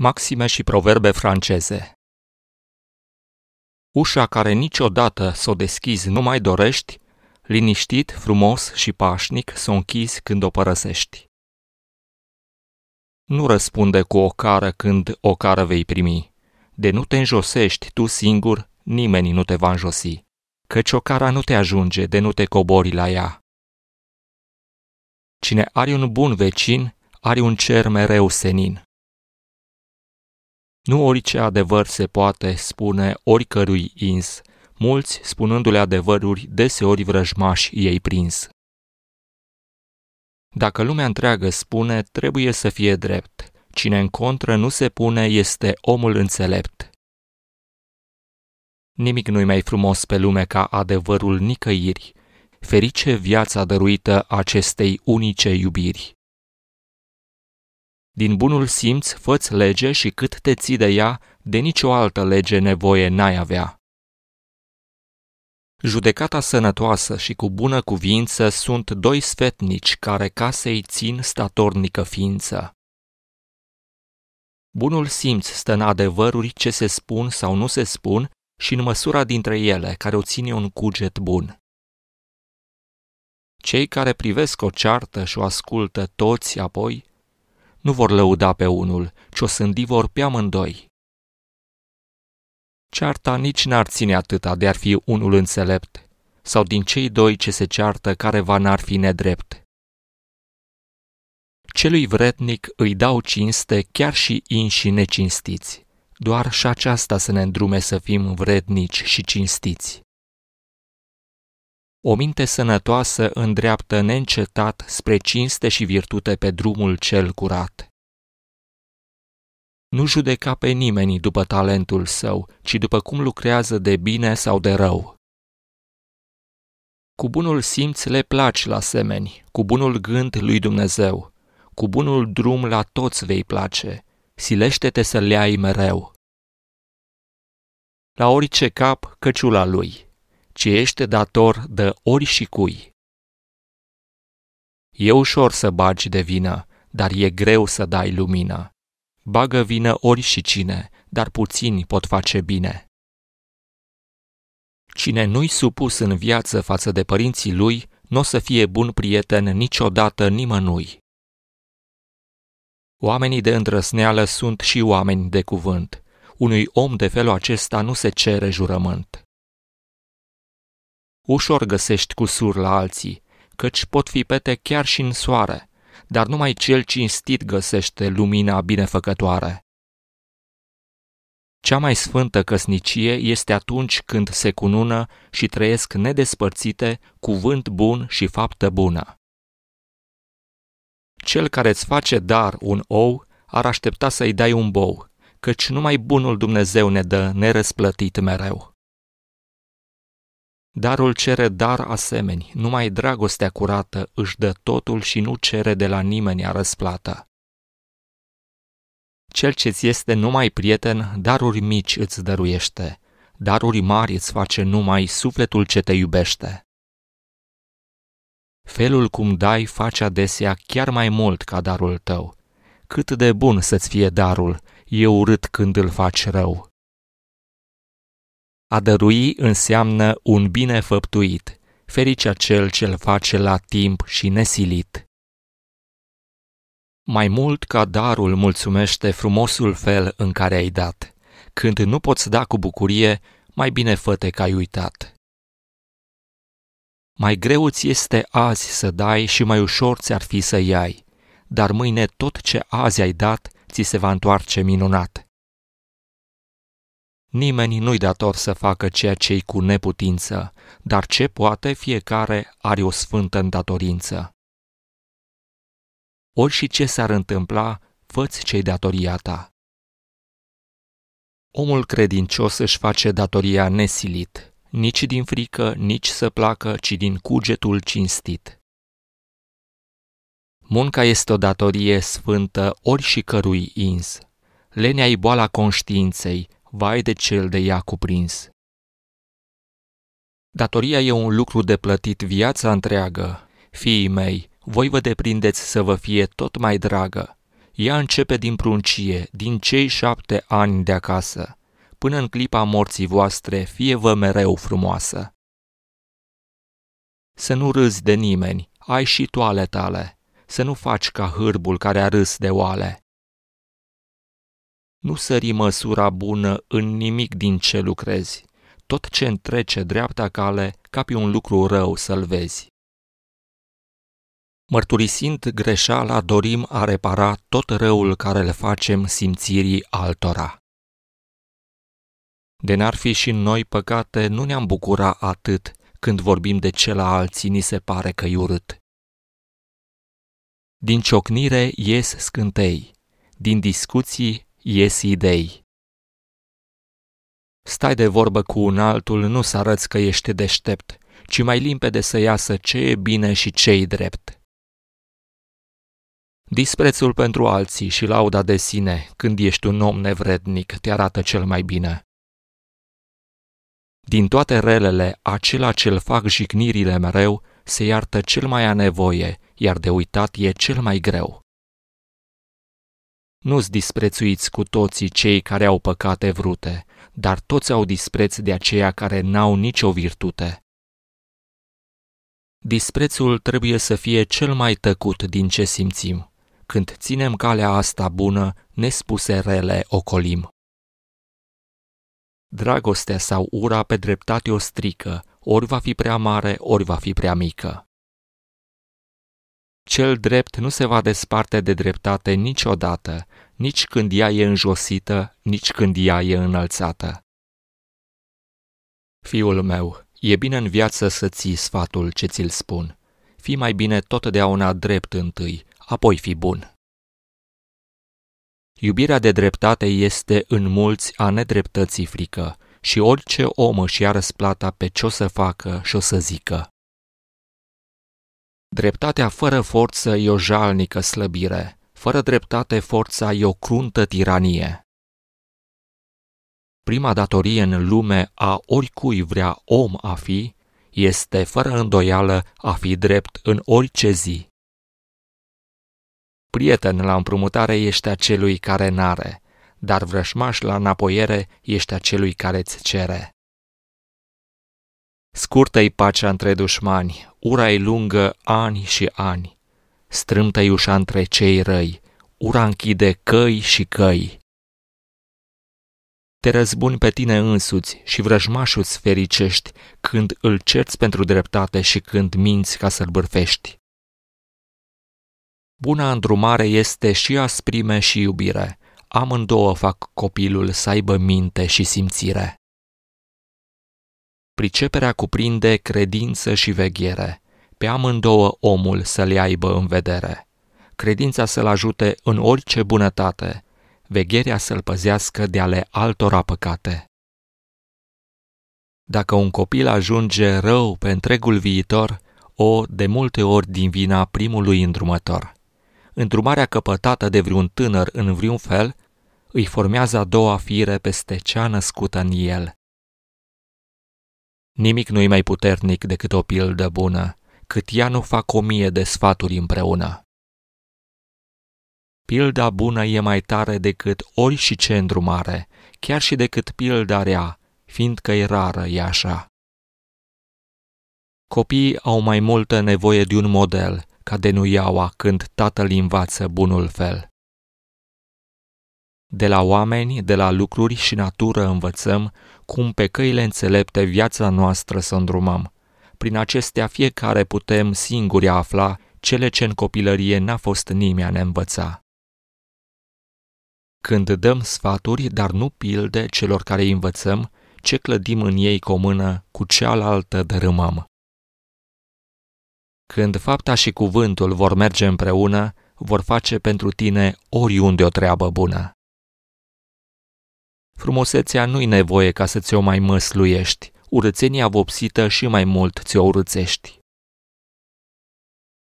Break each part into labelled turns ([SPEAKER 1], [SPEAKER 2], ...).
[SPEAKER 1] Maxime și proverbe franceze Ușa care niciodată s-o deschizi nu mai dorești, liniștit, frumos și pașnic s-o închizi când o părăsești. Nu răspunde cu o cară când o cară vei primi. De nu te înjosești tu singur, nimeni nu te va înjosi. Căci o cara nu te ajunge de nu te cobori la ea. Cine are un bun vecin, are un cer mereu senin. Nu orice adevăr se poate spune oricărui ins, mulți spunându-le adevăruri deseori vrăjmași ei prins. Dacă lumea întreagă spune, trebuie să fie drept. Cine în contră nu se pune este omul înțelept. Nimic nu-i mai frumos pe lume ca adevărul nicăieri. Ferice viața dăruită acestei unice iubiri. Din bunul simț făți lege și cât te ții de ea, de nicio altă lege nevoie n-ai avea. Judecata sănătoasă și cu bună cuvință sunt doi sfetnici care casei țin statornică ființă. Bunul simț stă în adevăruri ce se spun sau nu se spun și în măsura dintre ele care o ține un cuget bun. Cei care privesc o ceartă și o ascultă toți apoi nu vor lăuda pe unul, ci o sândi vor pe amândoi. Cearta nici n-ar ține atâta de ar fi unul înțelept, sau din cei doi ce se ceartă va n-ar fi nedrept. Celui vretnic îi dau cinste chiar și inși necinstiți, doar și aceasta să ne îndrume să fim vrednici și cinstiți. O minte sănătoasă îndreaptă neîncetat spre cinste și virtute pe drumul cel curat. Nu judeca pe nimeni după talentul său, ci după cum lucrează de bine sau de rău. Cu bunul simț le placi la semeni, cu bunul gând lui Dumnezeu, cu bunul drum la toți vei place, silește-te să le ai mereu. La orice cap, căciula lui – ce ești dator de ori și cui. E ușor să bagi de vină, dar e greu să dai lumină. Bagă vină ori și cine, dar puțini pot face bine. Cine nu-i supus în viață față de părinții lui, nu o să fie bun prieten niciodată nimănui. Oamenii de îndrăsneală sunt și oameni de cuvânt. Unui om de felul acesta nu se cere jurământ. Ușor găsești cusuri la alții, căci pot fi pete chiar și în soare, dar numai cel cinstit găsește lumina binefăcătoare. Cea mai sfântă căsnicie este atunci când se cunună și trăiesc nedespărțite cuvânt bun și faptă bună. Cel care îți face dar un ou ar aștepta să-i dai un bou, căci numai bunul Dumnezeu ne dă nerăsplătit mereu. Darul cere dar asemeni, numai dragostea curată își dă totul și nu cere de la nimeni a răsplată. Cel ce ți este numai prieten, daruri mici îți dăruiește, daruri mari îți face numai sufletul ce te iubește. Felul cum dai face adesea chiar mai mult ca darul tău. Cât de bun să-ți fie darul, e urât când îl faci rău. A dărui înseamnă un bine făptuit, ferice cel ce îl face la timp și nesilit. Mai mult ca darul mulțumește frumosul fel în care ai dat. Când nu poți da cu bucurie, mai bine făte că ai uitat. Mai greu ți este azi să dai și mai ușor ți-ar fi să iai, dar mâine tot ce azi ai dat ți se va întoarce minunat. Nimeni nu-i dator să facă ceea ce-i cu neputință, dar ce poate fiecare are o sfântă îndatorință. Ori și ce s-ar întâmpla, făți ce-i datoria ta. Omul credincios își face datoria nesilit, nici din frică, nici să placă, ci din cugetul cinstit. Munca este o datorie sfântă ori și cărui ins. Lenea e boala conștiinței, vai de cel de ea cuprins. Datoria e un lucru de plătit viața întreagă. Fiii mei, voi vă deprindeți să vă fie tot mai dragă. Ea începe din pruncie, din cei șapte ani de acasă. Până în clipa morții voastre, fie vă mereu frumoasă. Să nu râzi de nimeni, ai și toale tale. Să nu faci ca hârbul care a râs de oale. Nu sări măsura bună în nimic din ce lucrezi. Tot ce întrece dreapta cale, ca pe un lucru rău să-l vezi. Mărturisind greșeala, dorim a repara tot răul care le facem simțirii altora. De n-ar fi și noi păcate, nu ne-am bucura atât când vorbim de ce la alții ni se pare că-i urât. Din ciocnire ies scântei, din discuții iesi Stai de vorbă cu un altul, nu să arăți că ești deștept, ci mai limpede să iasă ce e bine și ce e drept. Disprețul pentru alții și lauda de sine, când ești un om nevrednic, te arată cel mai bine. Din toate relele, acela ce-l fac jignirile mereu, se iartă cel mai a nevoie, iar de uitat e cel mai greu. Nu-ți disprețuiți cu toții cei care au păcate vrute, dar toți au dispreț de aceia care n-au nicio virtute. Disprețul trebuie să fie cel mai tăcut din ce simțim. Când ținem calea asta bună, nespuse rele ocolim. Dragostea sau ura pe dreptate o strică, ori va fi prea mare, ori va fi prea mică. Cel drept nu se va desparte de dreptate niciodată, nici când ea e înjosită, nici când ea e înălțată. Fiul meu, e bine în viață să ții sfatul ce ți-l spun. Fii mai bine totdeauna drept întâi, apoi fi bun. Iubirea de dreptate este în mulți a nedreptății frică și orice om își ia răsplata pe ce o să facă și o să zică. Dreptatea fără forță e o jalnică slăbire, fără dreptate forța e o cruntă tiranie. Prima datorie în lume a oricui vrea om a fi, este fără îndoială a fi drept în orice zi. Prieten la împrumutare ești acelui care n-are, dar vrășmaș la înapoiere ești acelui care ți cere. Scurtă-i pacea între dușmani, ura e lungă ani și ani. Strâmtă-i ușa între cei răi, ura închide căi și căi. Te răzbuni pe tine însuți și vrăjmașul îți fericești când îl cerți pentru dreptate și când minți ca să-l bârfești. Buna îndrumare este și asprime și iubire, amândouă fac copilul să aibă minte și simțire. Priceperea cuprinde credință și veghere. Pe amândouă omul să le aibă în vedere. Credința să-l ajute în orice bunătate, vegherea să-l păzească de ale altora păcate. Dacă un copil ajunge rău pe întregul viitor, o de multe ori din vina primului îndrumător. Îndrumarea căpătată de vreun tânăr în vreun fel îi formează a doua fire peste cea născută în el. Nimic nu-i mai puternic decât o pildă bună, cât ea nu fac o mie de sfaturi împreună. Pilda bună e mai tare decât ori și ce mare, chiar și decât pilda rea, fiindcă e rară e așa. Copiii au mai multă nevoie de un model, ca de nuiaua când tatăl învață bunul fel. De la oameni, de la lucruri și natură învățăm cum pe căile înțelepte viața noastră să îndrumăm. Prin acestea fiecare putem singuri afla cele ce în copilărie n-a fost nimeni a ne învăța. Când dăm sfaturi, dar nu pilde celor care îi învățăm, ce clădim în ei comună cu cealaltă dărâmăm. Când fapta și cuvântul vor merge împreună, vor face pentru tine oriunde o treabă bună. Frumusețea nu-i nevoie ca să ți-o mai măsluiești, urățenia vopsită și mai mult ți-o urățești.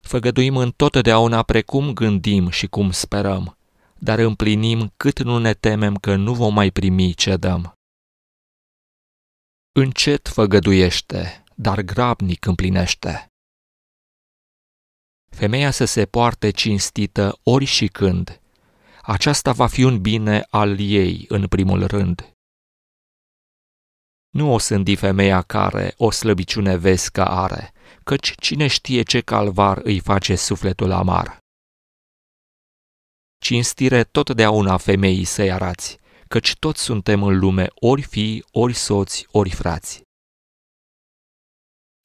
[SPEAKER 1] Făgăduim întotdeauna precum gândim și cum sperăm, dar împlinim cât nu ne temem că nu vom mai primi ce dăm. Încet făgăduiește, dar grabnic împlinește. Femeia să se poarte cinstită ori și când, aceasta va fi un bine al ei, în primul rând. Nu o sândi femeia care o slăbiciune vezi că are, căci cine știe ce calvar îi face sufletul amar. Cinstire totdeauna femeii să-i arați, căci toți suntem în lume ori fii, ori soți, ori frați.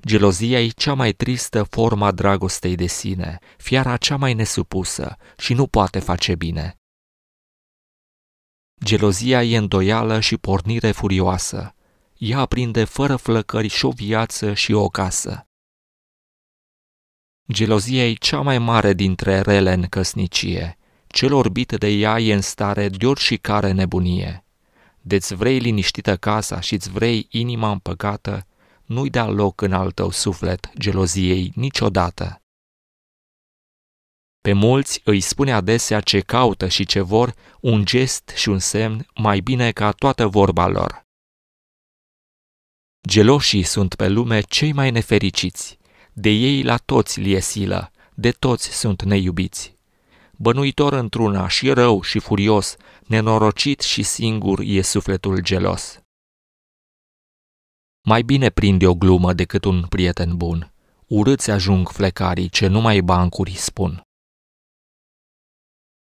[SPEAKER 1] Gelozia e cea mai tristă forma dragostei de sine, fiara cea mai nesupusă și nu poate face bine. Gelozia e îndoială și pornire furioasă. Ea aprinde fără flăcări și o viață și o casă. Gelozia e cea mai mare dintre rele în căsnicie. Cel orbit de ea e în stare de care nebunie. Deți vrei liniștită casa și îți vrei inima împăcată, nu-i da loc în al tău suflet geloziei niciodată. Pe mulți îi spune adesea ce caută și ce vor un gest și un semn mai bine ca toată vorba lor. Geloșii sunt pe lume cei mai nefericiți, de ei la toți li e silă, de toți sunt neiubiți. Bănuitor într-una și rău și furios, nenorocit și singur e sufletul gelos. Mai bine prinde o glumă decât un prieten bun. Urâți ajung flecarii ce numai bancuri spun.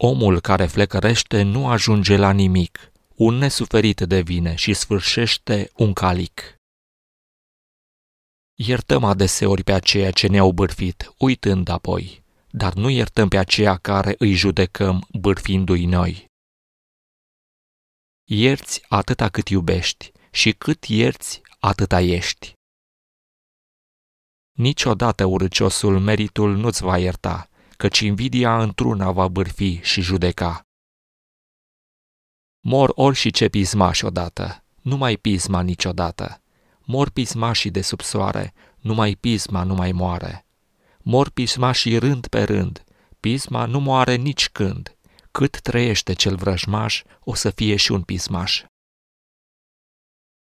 [SPEAKER 1] Omul care flecărește nu ajunge la nimic, un nesuferit devine și sfârșește un calic. Iertăm adeseori pe aceea ce ne-au bârfit, uitând apoi, dar nu iertăm pe aceea care îi judecăm bârfindu-i noi. Ierți atâta cât iubești și cât ierți, atâta ești. Niciodată urâciosul meritul nu-ți va ierta, căci invidia într-una va bârfi și judeca. Mor ori și ce pismași odată, nu mai pisma niciodată. Mor pismașii de sub soare, numai pisma nu mai moare. Mor pismașii rând pe rând, pisma nu moare nici când. Cât trăiește cel vrăjmaș, o să fie și un pismaș.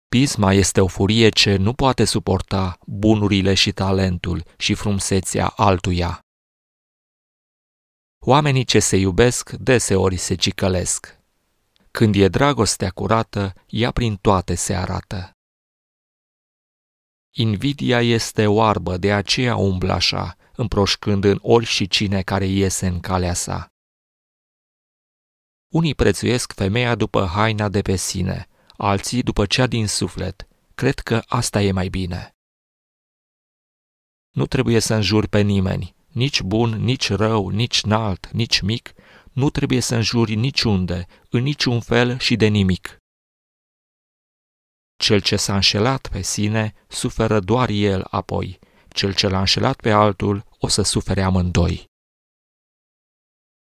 [SPEAKER 1] Pisma este o furie ce nu poate suporta bunurile și talentul și frumsețea altuia. Oamenii ce se iubesc deseori se cicălesc. Când e dragostea curată, ea prin toate se arată. Invidia este oarbă, de aceea umblă așa, împroșcând în ori și cine care iese în calea sa. Unii prețuiesc femeia după haina de pe sine, alții după cea din suflet. Cred că asta e mai bine. Nu trebuie să înjuri pe nimeni, nici bun, nici rău, nici înalt, nici mic, nu trebuie să înjuri niciunde, în niciun fel și de nimic. Cel ce s-a înșelat pe sine suferă doar el apoi, cel ce l-a înșelat pe altul o să sufere amândoi.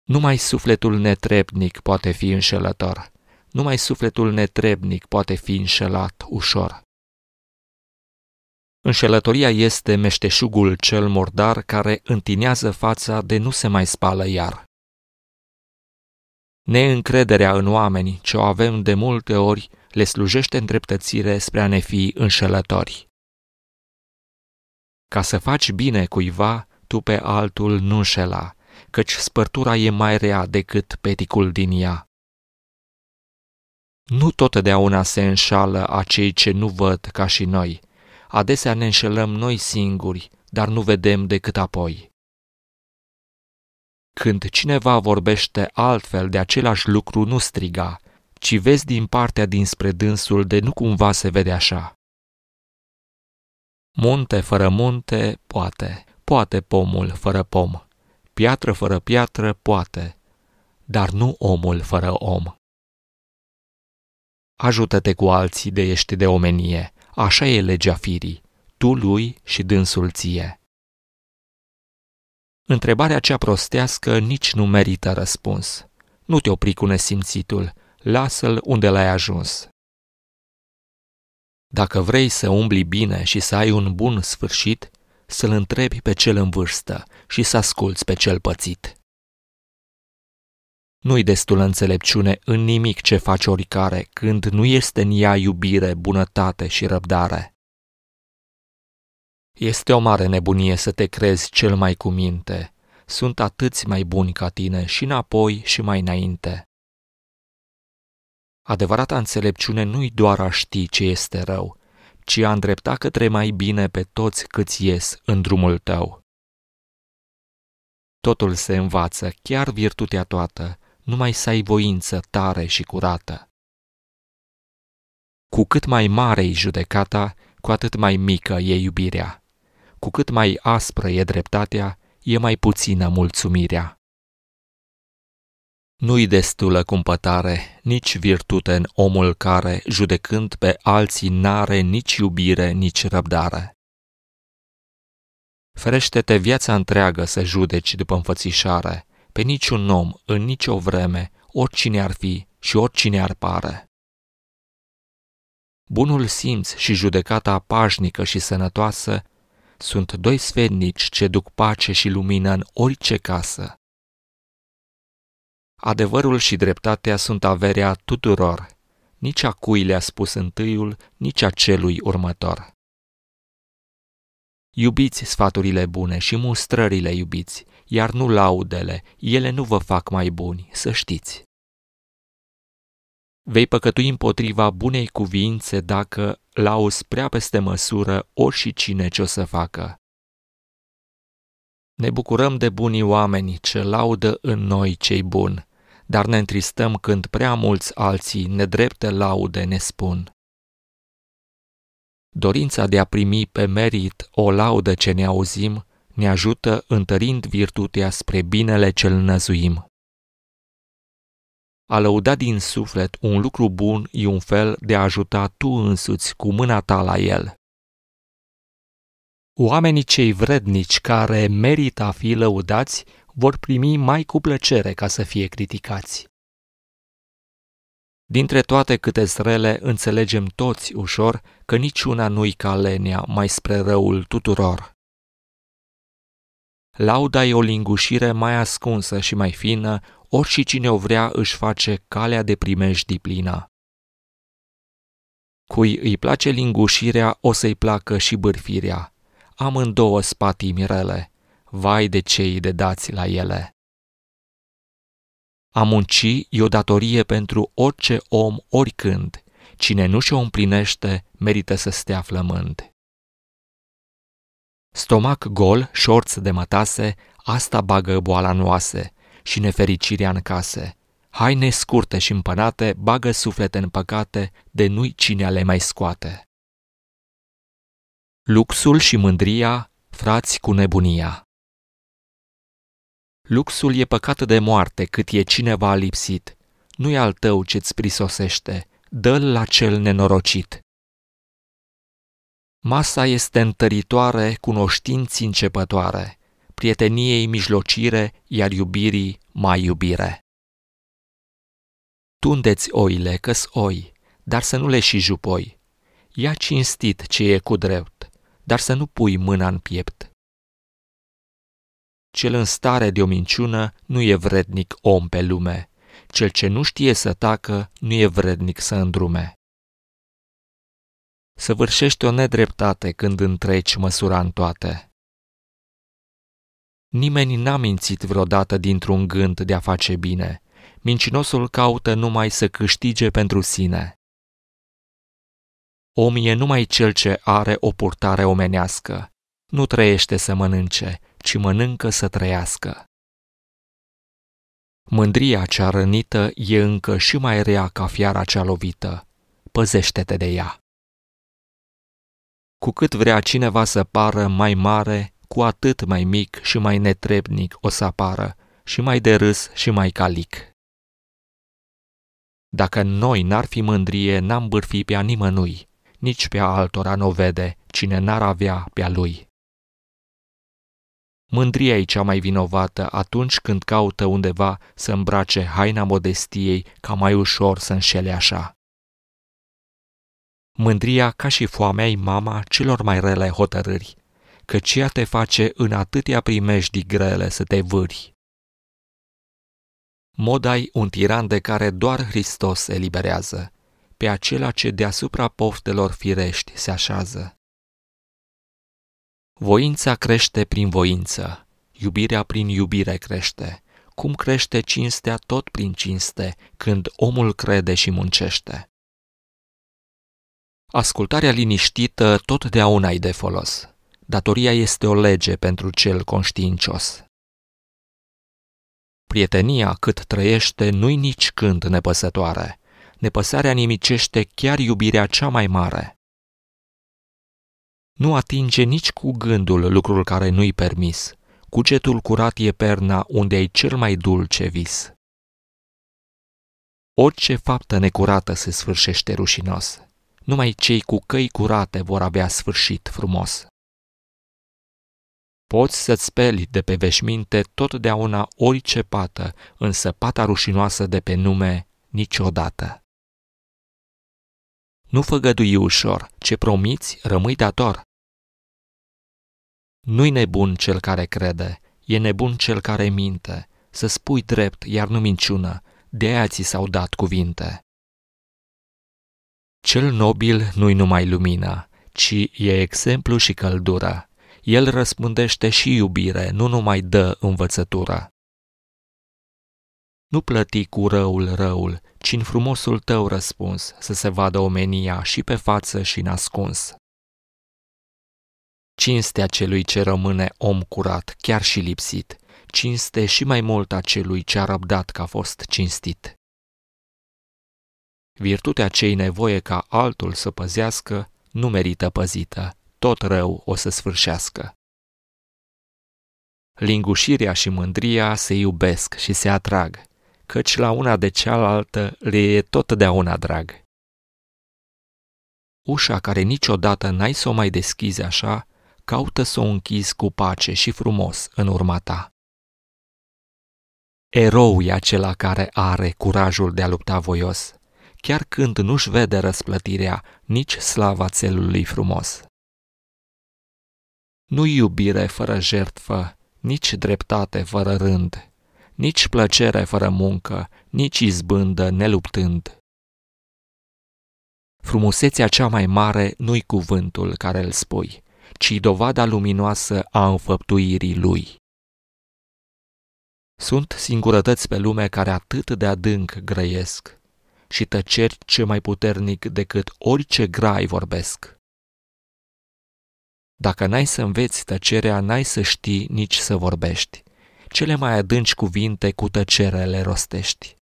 [SPEAKER 1] Numai sufletul netrebnic poate fi înșelător. Numai sufletul netrebnic poate fi înșelat ușor. Înșelătoria este meșteșugul cel mordar care întinează fața de nu se mai spală iar. Neîncrederea în oameni ce o avem de multe ori le slujește îndreptățire spre a ne fi înșelători. Ca să faci bine cuiva, tu pe altul nu înșela, căci spărtura e mai rea decât peticul din ea. Nu totdeauna se înșală acei ce nu văd ca și noi – Adesea ne înșelăm noi singuri, dar nu vedem decât apoi. Când cineva vorbește altfel de același lucru, nu striga, ci vezi din partea dinspre dânsul de nu cumva se vede așa. Munte fără munte, poate, poate pomul fără pom, piatră fără piatră, poate, dar nu omul fără om. Ajută-te cu alții de ești de omenie, Așa e legea firii, tu lui și dânsul ție. Întrebarea cea prostească nici nu merită răspuns. Nu te opri cu nesimțitul, lasă-l unde l-ai ajuns. Dacă vrei să umbli bine și să ai un bun sfârșit, să-l întrebi pe cel în vârstă și să asculți pe cel pățit. Nu-i destulă înțelepciune în nimic ce face oricare, când nu este în ea iubire, bunătate și răbdare. Este o mare nebunie să te crezi cel mai cu minte. Sunt atâți mai buni ca tine și înapoi și mai înainte. Adevărata înțelepciune nu-i doar a ști ce este rău, ci a îndrepta către mai bine pe toți câți ies în drumul tău. Totul se învață, chiar virtutea toată, numai să ai voință tare și curată. Cu cât mai mare e judecata, cu atât mai mică e iubirea. Cu cât mai aspră e dreptatea, e mai puțină mulțumirea. Nu-i destulă cumpătare, nici virtute în omul care, judecând pe alții, n-are nici iubire, nici răbdare. Ferește-te viața întreagă să judeci după înfățișare, pe niciun om, în nicio vreme, oricine ar fi și oricine ar pare. Bunul simț și judecata pașnică și sănătoasă sunt doi sfednici ce duc pace și lumină în orice casă. Adevărul și dreptatea sunt averea tuturor, nici a cui le-a spus întâiul, nici a celui următor. Iubiți sfaturile bune și mustrările iubiți, iar nu laudele, ele nu vă fac mai buni, să știți. Vei păcătui împotriva bunei cuvințe dacă lauzi prea peste măsură ori și cine ce o să facă. Ne bucurăm de bunii oameni ce laudă în noi cei buni, dar ne întristăm când prea mulți alții nedrepte laude ne spun. Dorința de a primi pe merit o laudă ce ne auzim ne ajută întărind virtutea spre binele cel năzuim. A lăuda din suflet un lucru bun e un fel de a ajuta tu însuți cu mâna ta la el. Oamenii cei vrednici care merită a fi lăudați vor primi mai cu plăcere ca să fie criticați. Dintre toate câte zrele, înțelegem toți ușor că niciuna nu-i calenia mai spre răul tuturor. Lauda e o lingușire mai ascunsă și mai fină, orice cine o vrea își face calea de primești plina. Cui îi place lingușirea, o să-i placă și bârfirea. Amândouă spatii mirele. Vai de cei de dați la ele. A munci e o datorie pentru orice om oricând. Cine nu și-o împlinește, merită să stea flămând. Stomac gol, șorți de mătase, asta bagă boala noase și nefericirea în case. Haine scurte și împănate bagă suflete în păcate, de nu cine le mai scoate. Luxul și mândria, frați cu nebunia. Luxul e păcat de moarte cât e cineva lipsit. Nu e al tău ce-ți prisosește, dă-l la cel nenorocit. Masa este întăritoare cunoștinții începătoare, prieteniei mijlocire, iar iubirii mai iubire. Tundeți oile, că oi, dar să nu le și jupoi. Ia cinstit ce e cu drept, dar să nu pui mâna în piept. Cel în stare de o minciună nu e vrednic om pe lume, cel ce nu știe să tacă nu e vrednic să îndrume săvârșești o nedreptate când întreci măsura în toate. Nimeni n-a mințit vreodată dintr-un gând de a face bine. Mincinosul caută numai să câștige pentru sine. Om e numai cel ce are o purtare omenească. Nu trăiește să mănânce, ci mănâncă să trăiască. Mândria cea rănită e încă și mai rea ca fiara cea lovită. Păzește-te de ea. Cu cât vrea cineva să pară mai mare, cu atât mai mic și mai netrebnic o să apară, și mai de râs și mai calic. Dacă noi n-ar fi mândrie, n-am bârfi pe a nimănui, nici pe altora nu vede, cine n-ar avea pe a lui. Mândria e cea mai vinovată atunci când caută undeva să îmbrace haina modestiei ca mai ușor să înșele așa. Mândria ca și foamea e mama celor mai rele hotărâri, căci ea te face în atâtea primejdii grele să te vâri. Modai un tiran de care doar Hristos eliberează, pe acela ce deasupra poftelor firești se așează. Voința crește prin voință, iubirea prin iubire crește, cum crește cinstea tot prin cinste, când omul crede și muncește. Ascultarea liniștită totdeauna e de folos. Datoria este o lege pentru cel conștiincios. Prietenia cât trăiește nu-i nici când nepăsătoare. Nepăsarea nimicește chiar iubirea cea mai mare. Nu atinge nici cu gândul lucrul care nu-i permis. Cugetul curat e perna unde ai cel mai dulce vis. Orice faptă necurată se sfârșește rușinos. Numai cei cu căi curate vor avea sfârșit frumos. Poți să-ți speli de pe veșminte totdeauna orice pată, însă pata rușinoasă de pe nume niciodată. Nu făgădui ușor, ce promiți rămâi dator. Nu-i nebun cel care crede, e nebun cel care minte, să spui drept, iar nu minciună, de aia ți s-au dat cuvinte. Cel nobil nu-i numai lumina, ci e exemplu și căldură. El răspândește și iubire, nu numai dă învățătura. Nu plăti cu răul răul, ci în frumosul tău răspuns, să se vadă omenia și pe față și nascuns. Cinstea celui ce rămâne om curat, chiar și lipsit, cinste și mai mult a celui ce a răbdat că a fost cinstit. Virtutea cei nevoie ca altul să păzească nu merită păzită, tot rău o să sfârșească. Lingușirea și mândria se iubesc și se atrag, căci la una de cealaltă le e totdeauna drag. Ușa care niciodată n-ai să o mai deschizi așa, caută să o închizi cu pace și frumos în urma ta. Erou e acela care are curajul de a lupta voios, chiar când nu-și vede răsplătirea, nici slava țelului frumos. Nu iubire fără jertfă, nici dreptate fără rând, nici plăcere fără muncă, nici izbândă neluptând. Frumusețea cea mai mare nu-i cuvântul care îl spui, ci dovada luminoasă a înfăptuirii lui. Sunt singurătăți pe lume care atât de adânc grăiesc, și tăceri ce mai puternic decât orice grai vorbesc. Dacă n-ai să înveți tăcerea, n-ai să știi nici să vorbești. Cele mai adânci cuvinte cu tăcere le rostești.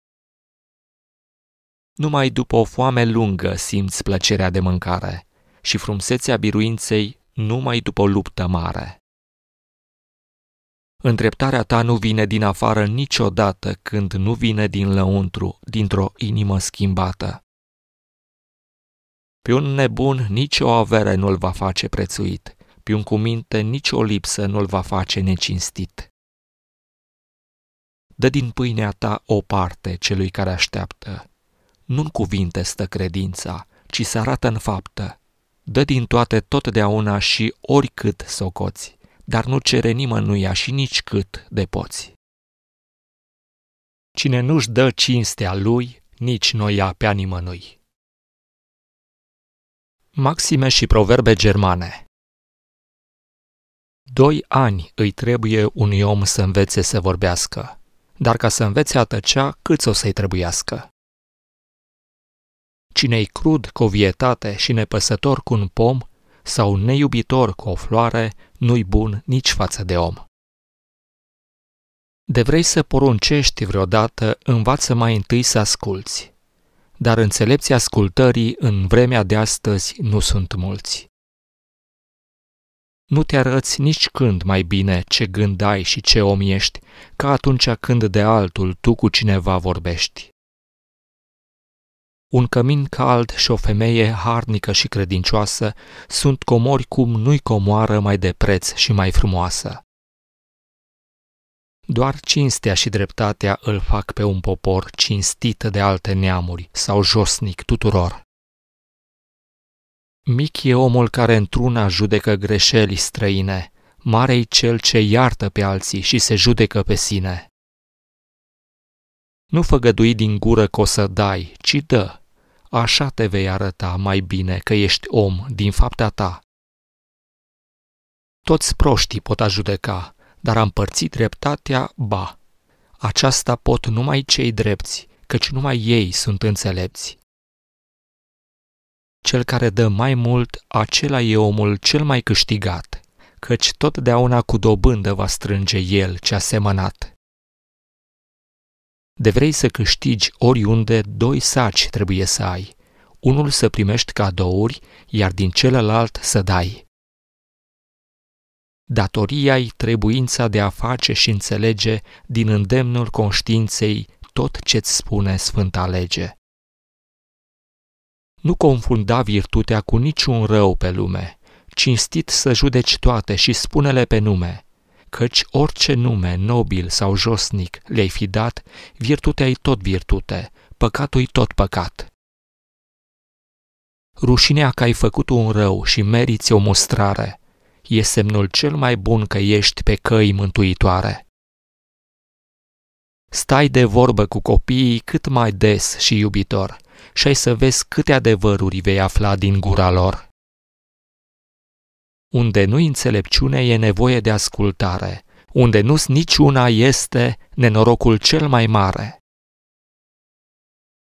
[SPEAKER 1] Numai după o foame lungă simți plăcerea de mâncare și frumsețea biruinței numai după o luptă mare. Întreptarea ta nu vine din afară niciodată când nu vine din lăuntru, dintr-o inimă schimbată. Pe un nebun nici o avere nu-l va face prețuit, pe un cuminte nici o lipsă nu-l va face necinstit. Dă din pâinea ta o parte celui care așteaptă. Nu în cuvinte stă credința, ci se arată în faptă. Dă din toate totdeauna și oricât socoți dar nu cere nimănuia și nici cât de poți. Cine nu-și dă cinstea lui, nici nu ia pe nimănui. Maxime și proverbe germane Doi ani îi trebuie unui om să învețe să vorbească, dar ca să învețe a tăcea, cât o să-i trebuiască? Cine-i crud cu vietate și nepăsător cu un pom, sau neiubitor cu o floare nu-i bun nici față de om. De vrei să poruncești vreodată, învață mai întâi să asculți. Dar înțelepții ascultării în vremea de astăzi nu sunt mulți. Nu te arăți nici când mai bine ce gând ai și ce om ești, ca atunci când de altul tu cu cineva vorbești. Un cămin cald și o femeie harnică și credincioasă sunt comori cum nu-i comoară mai de preț și mai frumoasă. Doar cinstea și dreptatea îl fac pe un popor cinstit de alte neamuri sau josnic tuturor. Mic e omul care într-una judecă greșeli străine, mare cel ce iartă pe alții și se judecă pe sine. Nu făgădui din gură că o să dai, ci dă. Așa te vei arăta mai bine că ești om din faptea ta. Toți proștii pot ajudeca, dar am părțit dreptatea, ba. Aceasta pot numai cei drepți, căci numai ei sunt înțelepți. Cel care dă mai mult, acela e omul cel mai câștigat, căci totdeauna cu dobândă va strânge el ce a semănat. De vrei să câștigi oriunde, doi saci trebuie să ai. Unul să primești cadouri, iar din celălalt să dai. Datoria-i trebuința de a face și înțelege din îndemnul conștiinței tot ce-ți spune Sfânta Lege. Nu confunda virtutea cu niciun rău pe lume, cinstit să judeci toate și spune-le pe nume – căci orice nume, nobil sau josnic, le-ai fi dat, virtutea-i tot virtute, păcatul-i tot păcat. Rușinea că ai făcut un rău și meriți o mustrare e semnul cel mai bun că ești pe căi mântuitoare. Stai de vorbă cu copiii cât mai des și iubitor și ai să vezi câte adevăruri vei afla din gura lor. Unde nu înțelepciune e nevoie de ascultare, unde nu niciuna este nenorocul cel mai mare.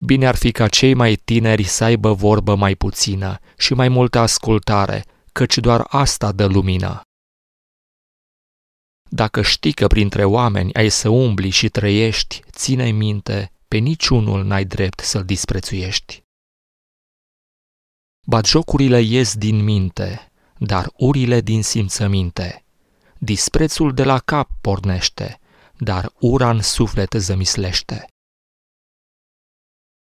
[SPEAKER 1] Bine ar fi ca cei mai tineri să aibă vorbă mai puțină și mai multă ascultare, căci doar asta dă lumină. Dacă știi că printre oameni ai să umbli și trăiești, ține minte, pe niciunul n-ai drept să-l disprețuiești. jocurile ies din minte, dar urile din simțăminte. Disprețul de la cap pornește, dar ura în suflet zămislește.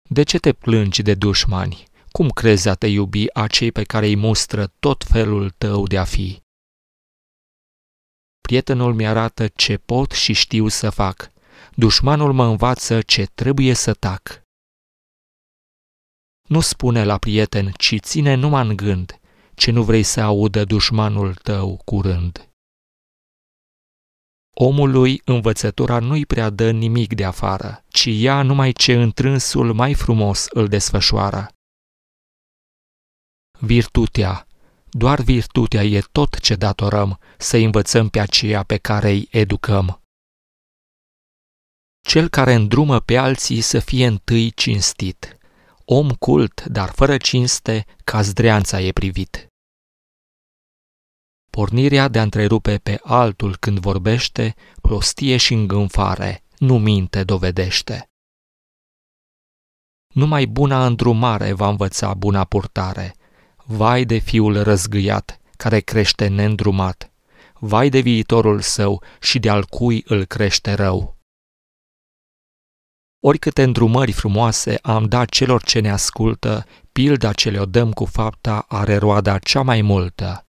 [SPEAKER 1] De ce te plângi de dușmani? Cum crezi a te iubi a cei pe care îi mustră tot felul tău de a fi? Prietenul mi-arată ce pot și știu să fac. Dușmanul mă învață ce trebuie să tac. Nu spune la prieten, ci ține numai în gând – ce nu vrei să audă dușmanul tău curând. Omului învățătura nu-i prea dă nimic de afară, ci ea numai ce întrânsul mai frumos îl desfășoară. Virtutea, doar virtutea e tot ce datorăm să învățăm pe aceea pe care îi educăm. Cel care îndrumă pe alții să fie întâi cinstit, om cult, dar fără cinste, ca zdreanța e privit. Pornirea de a întrerupe pe altul când vorbește, prostie și îngânfare, nu minte dovedește. Numai buna îndrumare va învăța buna purtare. Vai de fiul răzgâiat, care crește neîndrumat. Vai de viitorul său și de-al cui îl crește rău. Oricâte îndrumări frumoase am dat celor ce ne ascultă, pilda ce le-o dăm cu fapta are roada cea mai multă.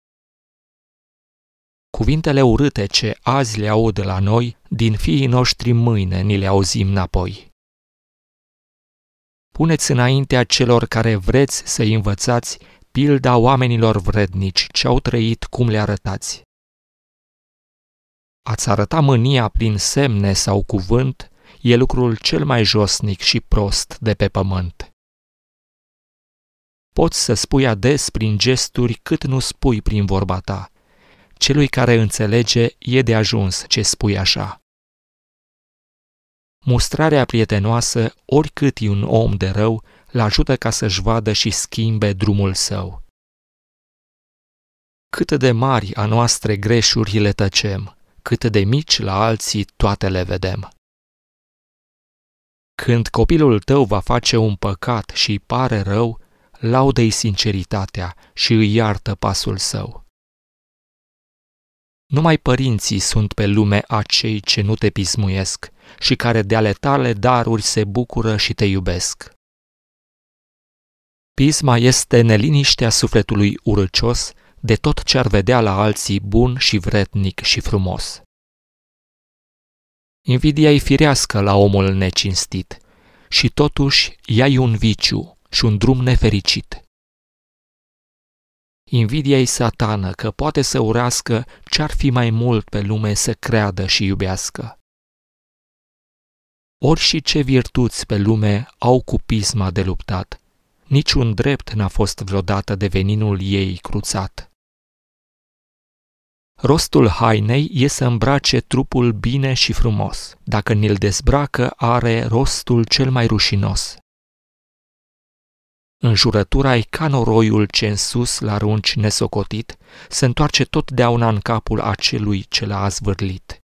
[SPEAKER 1] Cuvintele urâte ce azi le aud la noi, din fiii noștri mâine ni le auzim înapoi. Puneți înaintea celor care vreți să învățați pilda oamenilor vrednici ce au trăit cum le arătați. Ați arăta mânia prin semne sau cuvânt, e lucrul cel mai josnic și prost de pe pământ. Poți să spui ades prin gesturi cât nu spui prin vorba ta. Celui care înțelege e de ajuns ce spui așa. Mustrarea prietenoasă, oricât e un om de rău, l ajută ca să-și vadă și schimbe drumul său. Cât de mari a noastre greșuri le tăcem, cât de mici la alții toate le vedem. Când copilul tău va face un păcat și îi pare rău, laudă-i sinceritatea și îi iartă pasul său. Numai părinții sunt pe lume acei ce nu te pismuiesc și care de ale tale daruri se bucură și te iubesc. Pisma este neliniștea sufletului urăcios de tot ce ar vedea la alții bun și vretnic și frumos. Invidia e firească la omul necinstit și totuși ea e un viciu și un drum nefericit. Invidia e satană că poate să urască ce-ar fi mai mult pe lume să creadă și iubească. Ori și ce virtuți pe lume au cu pisma de luptat, niciun drept n-a fost vreodată de veninul ei cruțat. Rostul hainei e să îmbrace trupul bine și frumos. Dacă ni-l dezbracă, are rostul cel mai rușinos. În jurătura e ca noroiul ce în sus l runci nesocotit, se întoarce totdeauna în capul acelui ce l-a zvârlit.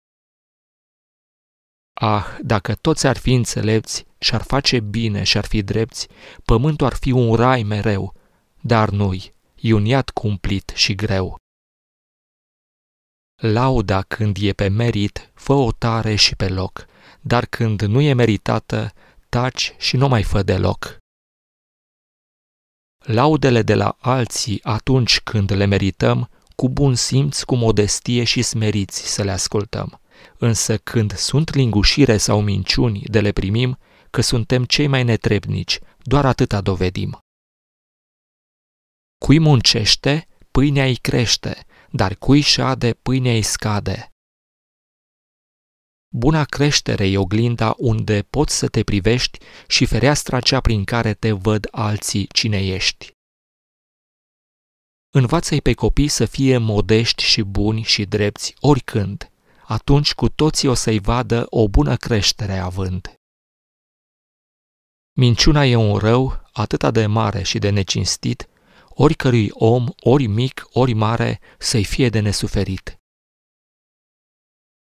[SPEAKER 1] Ah, dacă toți ar fi înțelepți și-ar face bine și-ar fi drepți, pământul ar fi un rai mereu, dar noi, i un iad cumplit și greu. Lauda când e pe merit, fă-o tare și pe loc, dar când nu e meritată, taci și nu mai fă deloc. Laudele de la alții atunci când le merităm, cu bun simț, cu modestie și smeriți să le ascultăm. Însă când sunt lingușire sau minciuni de le primim, că suntem cei mai netrebnici, doar atâta dovedim. Cui muncește, pâinea îi crește, dar cui șade pâinea îi scade. Buna creștere e oglinda unde poți să te privești și fereastra cea prin care te văd alții cine ești. Învață-i pe copii să fie modești și buni și drepți oricând, atunci cu toții o să-i vadă o bună creștere având. Minciuna e un rău atâta de mare și de necinstit, oricărui om, ori mic, ori mare, să-i fie de nesuferit.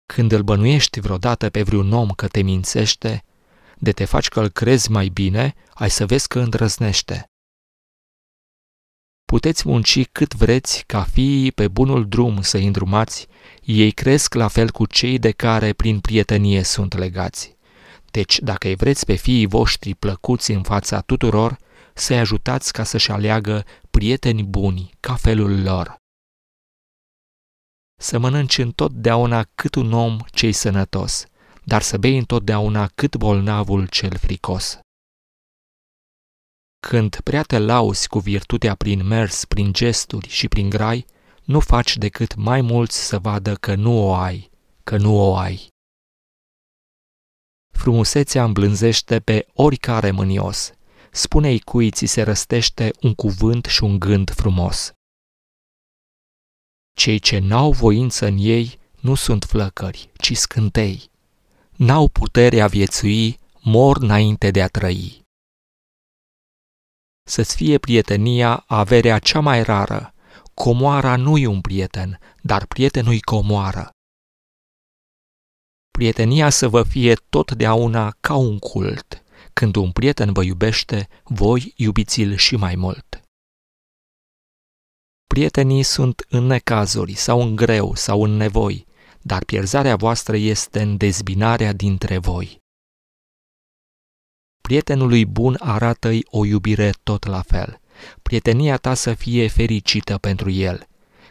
[SPEAKER 1] Când îl bănuiești vreodată pe vreun om că te mințește, de te faci că îl crezi mai bine, ai să vezi că îndrăznește. Puteți munci cât vreți ca fiii pe bunul drum să îndrumați, ei cresc la fel cu cei de care prin prietenie sunt legați. Deci, dacă îi vreți pe fiii voștri plăcuți în fața tuturor, să-i ajutați ca să-și aleagă prieteni buni ca felul lor. Să mănânci întotdeauna cât un om cei sănătos, dar să bei întotdeauna cât bolnavul cel fricos. Când prea te lauzi cu virtutea prin mers, prin gesturi și prin grai, nu faci decât mai mulți să vadă că nu o ai, că nu o ai. Frumusețea îmblânzește pe oricare mânios spune-i cui ți se răstește un cuvânt și un gând frumos. Cei ce n-au voință în ei nu sunt flăcări, ci scântei. N-au puterea viețui, mor înainte de a trăi. Să-ți fie prietenia averea cea mai rară. Comoara nu-i un prieten, dar prietenul-i comoară. Prietenia să vă fie totdeauna ca un cult – când un prieten vă iubește, voi iubiți-l și mai mult. Prietenii sunt în necazuri sau în greu sau în nevoi, dar pierzarea voastră este în dezbinarea dintre voi. Prietenului bun arată-i o iubire tot la fel. Prietenia ta să fie fericită pentru el,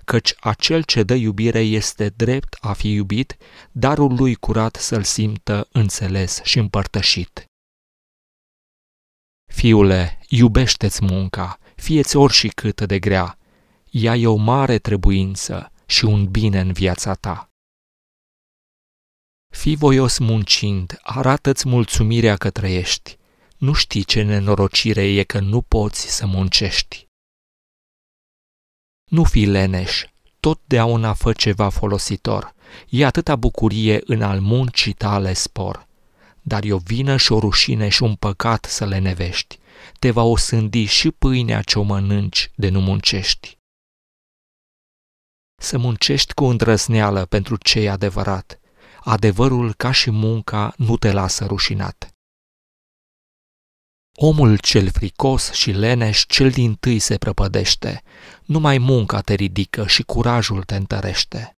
[SPEAKER 1] căci acel ce dă iubire este drept a fi iubit, darul lui curat să-l simtă înțeles și împărtășit. Fiule, iubește-ți munca, fieți ori și cât de grea. Ea e o mare trebuință și un bine în viața ta. Fii voios muncind, arată-ți mulțumirea că trăiești. Nu știi ce nenorocire e că nu poți să muncești. Nu fi leneș, totdeauna fă ceva folositor. E atâta bucurie în al muncii tale spor dar e o vină și o rușine și un păcat să le nevești. Te va osândi și pâinea ce o mănânci de nu muncești. Să muncești cu îndrăzneală pentru ce e adevărat. Adevărul ca și munca nu te lasă rușinat. Omul cel fricos și leneș cel din tâi se prăpădește, numai munca te ridică și curajul te întărește.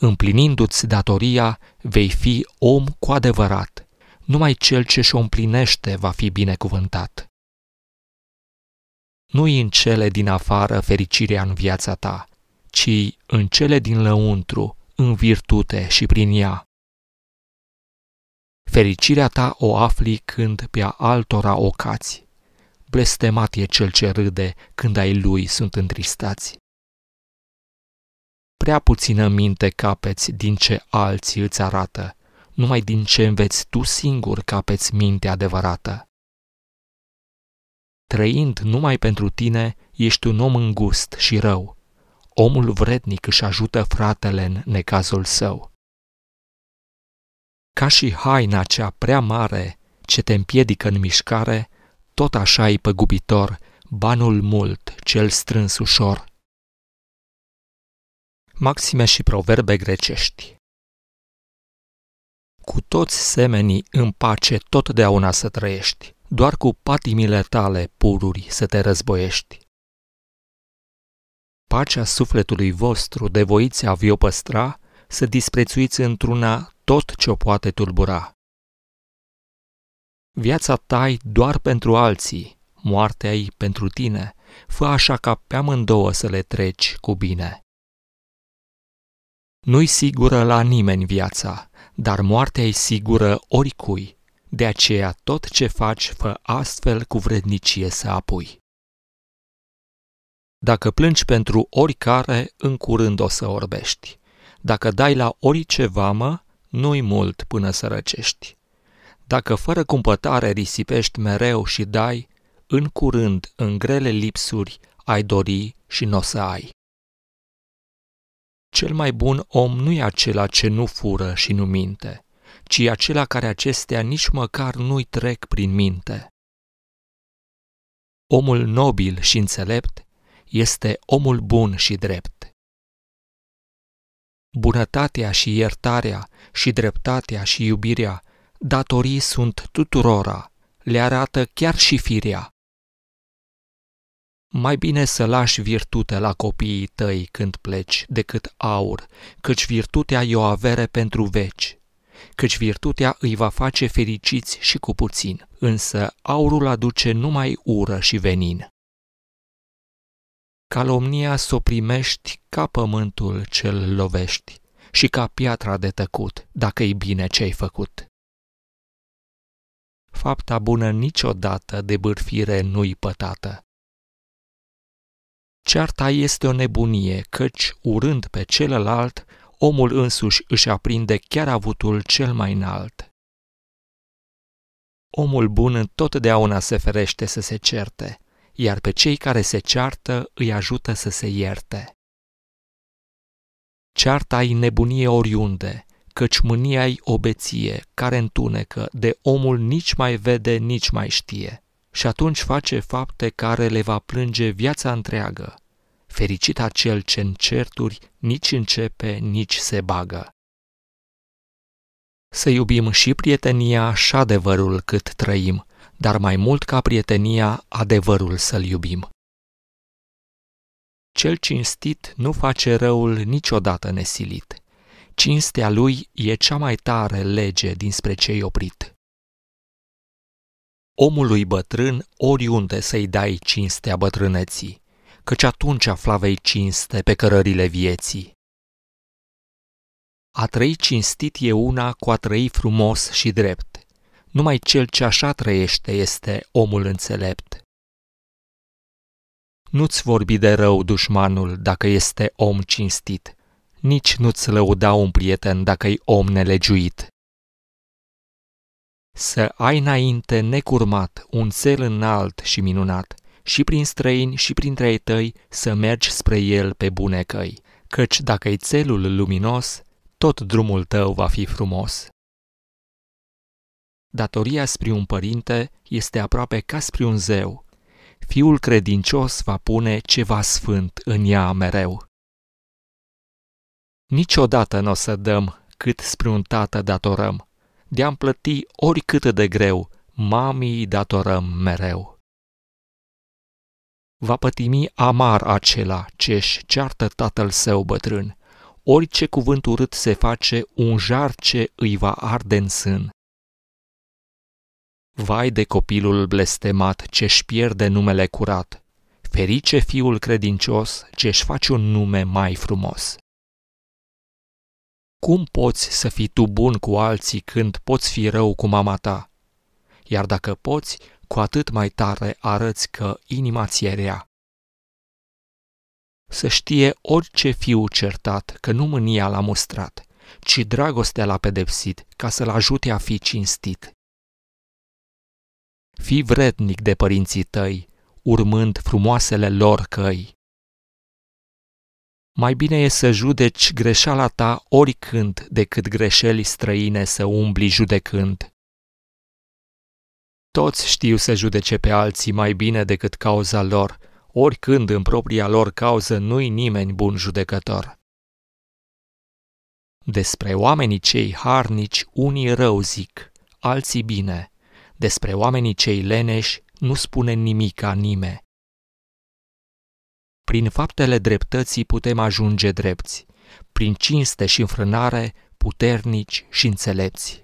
[SPEAKER 1] Împlinindu-ți datoria, vei fi om cu adevărat. Numai cel ce și-o împlinește va fi binecuvântat. Nu în cele din afară fericirea în viața ta, ci în cele din lăuntru, în virtute și prin ea. Fericirea ta o afli când pe a altora o cați. Blestemat e cel ce râde când ai lui sunt întristați prea puțină minte capeți din ce alții îți arată, numai din ce înveți tu singur capeți minte adevărată. Trăind numai pentru tine, ești un om îngust și rău. Omul vrednic își ajută fratele în necazul său. Ca și haina cea prea mare ce te împiedică în mișcare, tot așa e păgubitor banul mult cel strâns ușor – Maxime și proverbe grecești Cu toți semenii în pace totdeauna să trăiești, doar cu patimile tale pururi să te războiești. Pacea sufletului vostru voiți a vi-o păstra, să disprețuiți într-una tot ce o poate tulbura. Viața ta doar pentru alții, moartea ei pentru tine, fă așa ca pe amândouă să le treci cu bine. Nu-i sigură la nimeni viața, dar moartea e sigură oricui. De aceea tot ce faci, fă astfel cu vrednicie să apui. Dacă plângi pentru oricare, în curând o să orbești. Dacă dai la orice vamă, nu-i mult până să răcești. Dacă fără cumpătare risipești mereu și dai, în curând, în grele lipsuri, ai dori și nu o să ai. Cel mai bun om nu e acela ce nu fură și nu minte, ci acela care acestea nici măcar nu-i trec prin minte. Omul nobil și înțelept este omul bun și drept. Bunătatea și iertarea și dreptatea și iubirea datorii sunt tuturora, le arată chiar și firea. Mai bine să lași virtute la copiii tăi când pleci decât aur, căci virtutea e o avere pentru veci, căci virtutea îi va face fericiți și cu puțin, însă aurul aduce numai ură și venin. Calomnia s-o primești ca pământul cel lovești și ca piatra de tăcut, dacă-i bine ce-ai făcut. Fapta bună niciodată de bârfire nu-i pătată, Cearta este o nebunie, căci, urând pe celălalt, omul însuși își aprinde chiar avutul cel mai înalt. Omul bun întotdeauna se ferește să se certe, iar pe cei care se ceartă îi ajută să se ierte. Cearta e nebunie oriunde, căci mânia e o care întunecă, de omul nici mai vede, nici mai știe și atunci face fapte care le va plânge viața întreagă. Fericit acel ce în certuri nici începe, nici se bagă. Să iubim și prietenia și adevărul cât trăim, dar mai mult ca prietenia, adevărul să-l iubim. Cel cinstit nu face răul niciodată nesilit. Cinstea lui e cea mai tare lege dinspre cei oprit omului bătrân oriunde să-i dai cinstea bătrâneții, căci atunci afla vei cinste pe cărările vieții. A trăi cinstit e una cu a trăi frumos și drept. Numai cel ce așa trăiește este omul înțelept. Nu-ți vorbi de rău dușmanul dacă este om cinstit, nici nu-ți lăuda un prieten dacă-i om nelegiuit să ai înainte necurmat un cel înalt și minunat, și prin străini și printre ei tăi să mergi spre el pe bune căi, căci dacă-i țelul luminos, tot drumul tău va fi frumos. Datoria spre un părinte este aproape ca spre un zeu. Fiul credincios va pune ceva sfânt în ea mereu. Niciodată nu o să dăm cât spre un tată datorăm, de a-mi plăti oricât de greu, mamii datorăm mereu. Va pătimi amar acela ce își ceartă tatăl său bătrân. Orice cuvânt urât se face, un ce îi va arde în sân. Vai de copilul blestemat ce-și pierde numele curat, ferice fiul credincios ce-și face un nume mai frumos. Cum poți să fii tu bun cu alții când poți fi rău cu mama ta? Iar dacă poți, cu atât mai tare arăți că inima ți rea. Să știe orice fiu certat că nu mânia l-a mustrat, ci dragostea l-a pedepsit ca să-l ajute a fi cinstit. Fii vrednic de părinții tăi, urmând frumoasele lor căi mai bine e să judeci greșeala ta oricând decât greșeli străine să umbli judecând. Toți știu să judece pe alții mai bine decât cauza lor, oricând în propria lor cauză nu-i nimeni bun judecător. Despre oamenii cei harnici, unii rău zic, alții bine. Despre oamenii cei leneși nu spune nimica nimeni. Prin faptele dreptății putem ajunge drepți, prin cinste și înfrânare, puternici și înțelepți.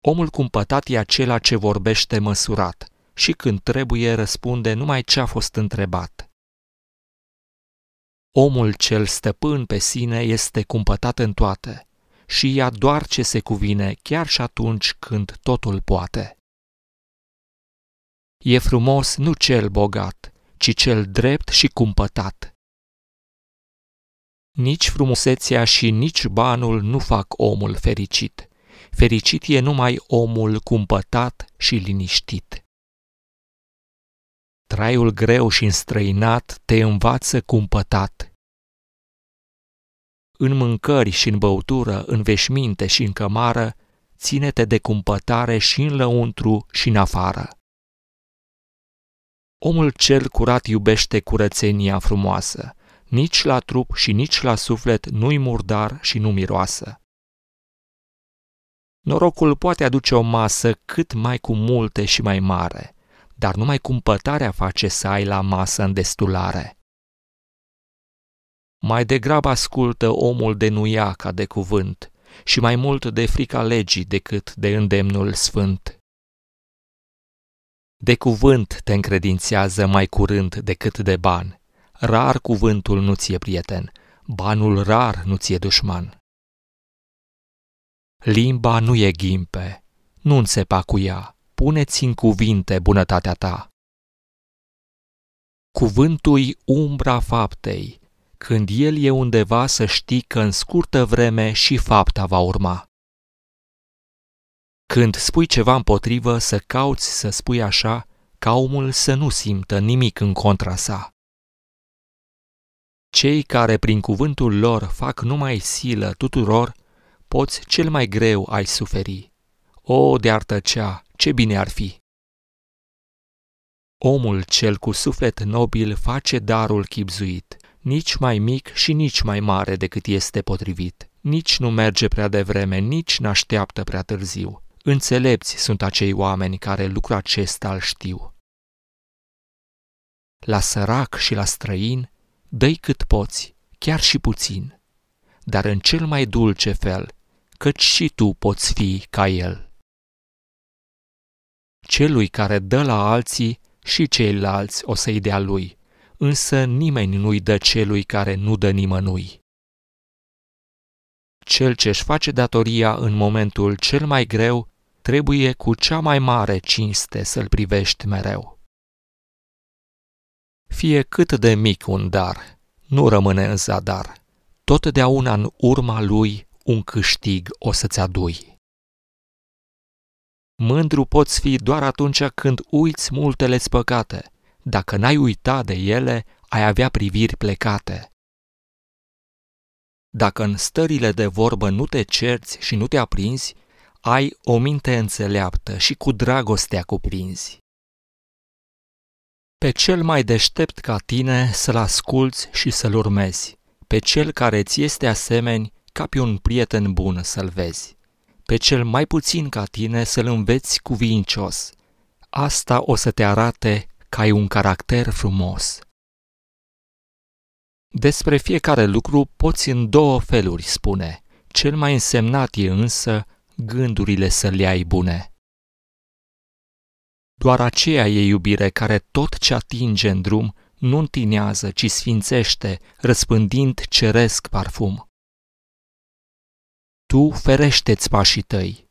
[SPEAKER 1] Omul cumpătat e acela ce vorbește măsurat și când trebuie răspunde numai ce a fost întrebat. Omul cel stăpân pe sine este cumpătat în toate și ia doar ce se cuvine chiar și atunci când totul poate. E frumos nu cel bogat, ci cel drept și cumpătat. Nici frumusețea și nici banul nu fac omul fericit. Fericit e numai omul cumpătat și liniștit. Traiul greu și înstrăinat te învață cumpătat. În mâncări și în băutură, în veșminte și în cămară, ține-te de cumpătare și în lăuntru și în afară. Omul cel curat iubește curățenia frumoasă, nici la trup și nici la suflet nu-i murdar și nu miroasă. Norocul poate aduce o masă cât mai cu multe și mai mare, dar numai cumpătarea face să ai la masă în destulare. Mai degrabă ascultă omul de nuia ca de cuvânt și mai mult de frica legii decât de îndemnul sfânt. De cuvânt te încredințează mai curând decât de bani. Rar cuvântul nu ți-e prieten, banul rar nu ți-e dușman. Limba nu e ghimpe, nu înțepa cu ea, puneți în cuvinte bunătatea ta. Cuvântul umbra faptei, când el e undeva să știi că în scurtă vreme și fapta va urma. Când spui ceva împotrivă, să cauți să spui așa, ca omul să nu simtă nimic în contra sa. Cei care prin cuvântul lor fac numai silă tuturor, poți cel mai greu ai suferi. O, de-ar tăcea, ce bine ar fi! Omul cel cu suflet nobil face darul chipzuit, nici mai mic și nici mai mare decât este potrivit. Nici nu merge prea devreme, nici n-așteaptă prea târziu. Înțelepți sunt acei oameni care lucru acesta îl știu. La sărac și la străin, dă cât poți, chiar și puțin, dar în cel mai dulce fel, căci și tu poți fi ca el. Celui care dă la alții și ceilalți o să-i dea lui, însă nimeni nu-i dă celui care nu dă nimănui. Cel ce-și face datoria în momentul cel mai greu trebuie cu cea mai mare cinste să-l privești mereu. Fie cât de mic un dar, nu rămâne în zadar. Totdeauna în urma lui un câștig o să-ți adui. Mândru poți fi doar atunci când uiți multele spăcate. Dacă n-ai uita de ele, ai avea priviri plecate. Dacă în stările de vorbă nu te cerți și nu te aprinzi, ai o minte înțeleaptă și cu dragostea cuprinzi. Pe cel mai deștept ca tine să-l asculți și să-l urmezi, pe cel care ți este asemeni ca pe un prieten bun să-l vezi, pe cel mai puțin ca tine să-l înveți cu vincios. Asta o să te arate că ai un caracter frumos. Despre fiecare lucru poți în două feluri spune. Cel mai însemnat e însă gândurile să le ai bune. Doar aceea e iubire care tot ce atinge în drum nu întinează, ci sfințește, răspândind ceresc parfum. Tu ferește-ți pașii tăi,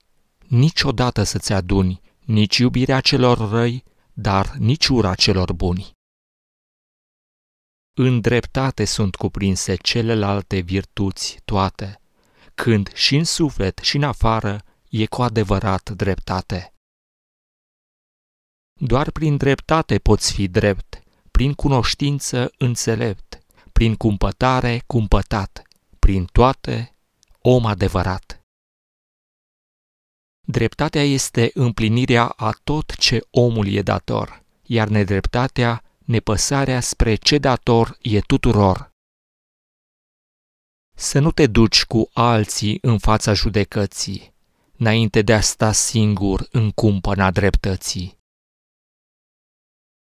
[SPEAKER 1] niciodată să-ți aduni nici iubirea celor răi, dar nici ura celor buni. Îndreptate sunt cuprinse celelalte virtuți toate – când și în suflet și în afară e cu adevărat dreptate. Doar prin dreptate poți fi drept, prin cunoștință înțelept, prin cumpătare cumpătat, prin toate om adevărat. Dreptatea este împlinirea a tot ce omul e dator, iar nedreptatea, nepăsarea spre ce dator e tuturor. Să nu te duci cu alții în fața judecății, înainte de a sta singur în cumpăna dreptății.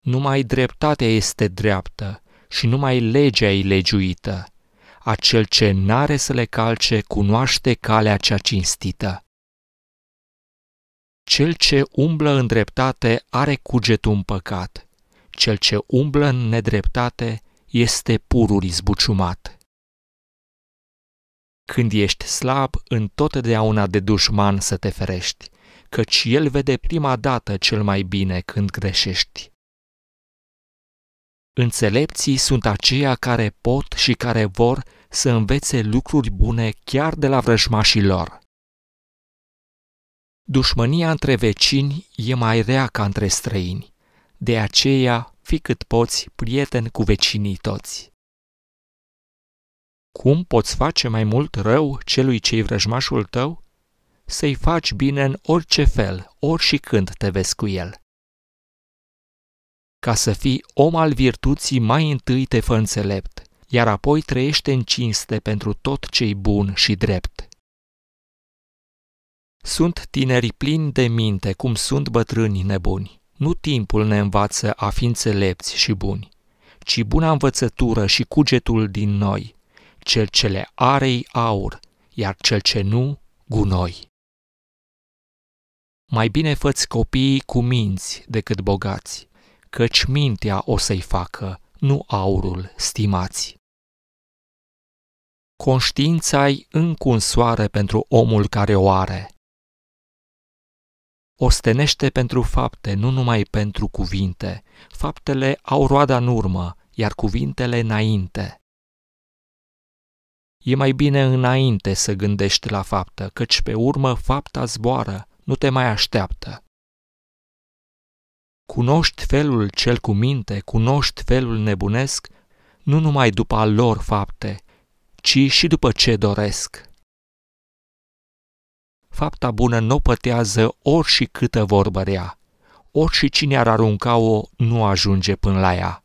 [SPEAKER 1] Numai dreptatea este dreaptă și numai legea e legiuită. Acel ce n-are să le calce cunoaște calea cea cinstită. Cel ce umblă în dreptate are cugetul în păcat. Cel ce umblă în nedreptate este purul izbuciumat. Când ești slab, întotdeauna de dușman să te ferești, căci el vede prima dată cel mai bine când greșești. Înțelepții sunt aceia care pot și care vor să învețe lucruri bune chiar de la vrăjmașii lor. Dușmânia între vecini e mai rea ca între străini, de aceea fi cât poți prieten cu vecinii toți. Cum poți face mai mult rău celui ce-i vrăjmașul tău? Să-i faci bine în orice fel, ori și când te vezi cu el. Ca să fii om al virtuții, mai întâi te fă înțelept, iar apoi trăiește în cinste pentru tot ce-i bun și drept. Sunt tineri plini de minte, cum sunt bătrâni nebuni. Nu timpul ne învață a fi înțelepți și buni, ci buna învățătură și cugetul din noi – cel ce le are aur, iar cel ce nu, gunoi. Mai bine făți copiii cu minți decât bogați, căci mintea o să-i facă, nu aurul, stimați. Conștiința-i încunsoare pentru omul care o are. Ostenește pentru fapte, nu numai pentru cuvinte. Faptele au roada în urmă, iar cuvintele înainte. E mai bine înainte să gândești la faptă, căci pe urmă fapta zboară, nu te mai așteaptă. Cunoști felul cel cu minte, cunoști felul nebunesc, nu numai după al lor fapte, ci și după ce doresc. Fapta bună nu pătează ori și câtă vorbă rea, ori și cine ar arunca-o nu ajunge până la ea.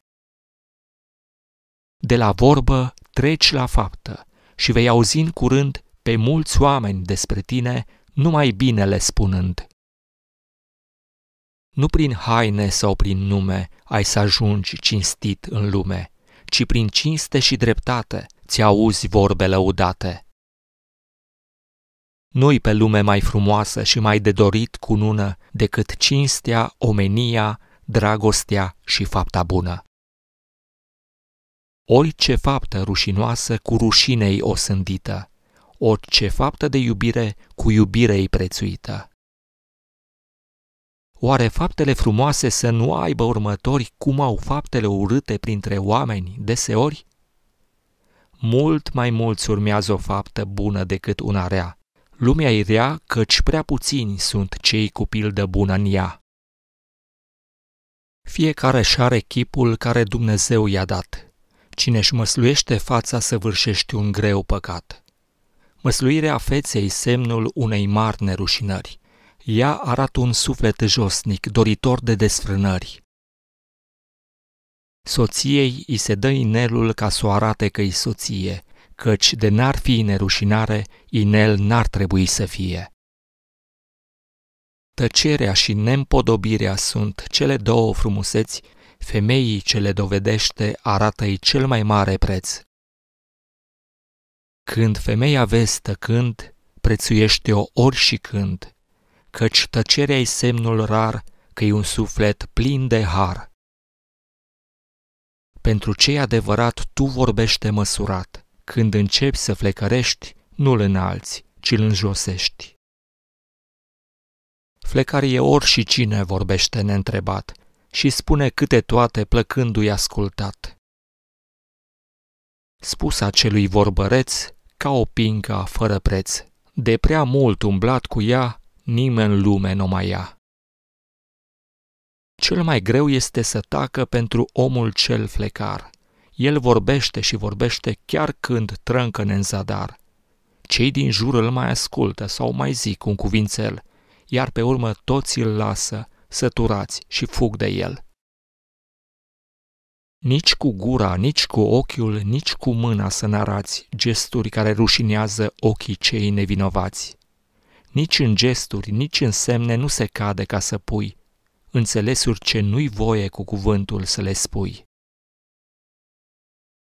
[SPEAKER 1] De la vorbă treci la faptă, și vei auzi în curând pe mulți oameni despre tine, numai binele spunând. Nu prin haine sau prin nume ai să ajungi cinstit în lume, ci prin cinste și dreptate ți-auzi vorbe lăudate. Nu-i pe lume mai frumoasă și mai de dorit cunună decât cinstea, omenia, dragostea și fapta bună. Orice faptă rușinoasă cu rușinei sândită, orice faptă de iubire cu iubirei prețuită. Oare faptele frumoase să nu aibă următori cum au faptele urâte printre oameni deseori? Mult mai mulți urmează o faptă bună decât una rea. Lumea e rea căci prea puțini sunt cei cu pildă bună în ea. Fiecare și are chipul care Dumnezeu i-a dat. Cine își măsluiește fața săvârșește un greu păcat. Măsluirea feței semnul unei mari nerușinări. Ea arată un suflet josnic, doritor de desfrânări. Soției îi se dă inelul ca să o arate că-i soție, căci de n-ar fi nerușinare, inel n-ar trebui să fie. Tăcerea și nempodobirea sunt cele două frumuseți femeii ce le dovedește arată-i cel mai mare preț. Când femeia vezi când, prețuiește-o ori și când, căci tăcerea e semnul rar că e un suflet plin de har. Pentru ce adevărat tu vorbește măsurat, când începi să flecărești, nu-l înalți, ci l înjosești. Flecar e ori și cine vorbește neîntrebat, și spune câte toate plăcându-i ascultat. Spus acelui vorbăreț ca o pinca fără preț, de prea mult umblat cu ea, nimeni lume nu mai ia. Cel mai greu este să tacă pentru omul cel flecar. El vorbește și vorbește chiar când trâncă în zadar. Cei din jur îl mai ascultă sau mai zic un cuvințel, iar pe urmă toți îl lasă săturați și fug de el. Nici cu gura, nici cu ochiul, nici cu mâna să narați gesturi care rușinează ochii cei nevinovați. Nici în gesturi, nici în semne nu se cade ca să pui înțelesuri ce nu-i voie cu cuvântul să le spui.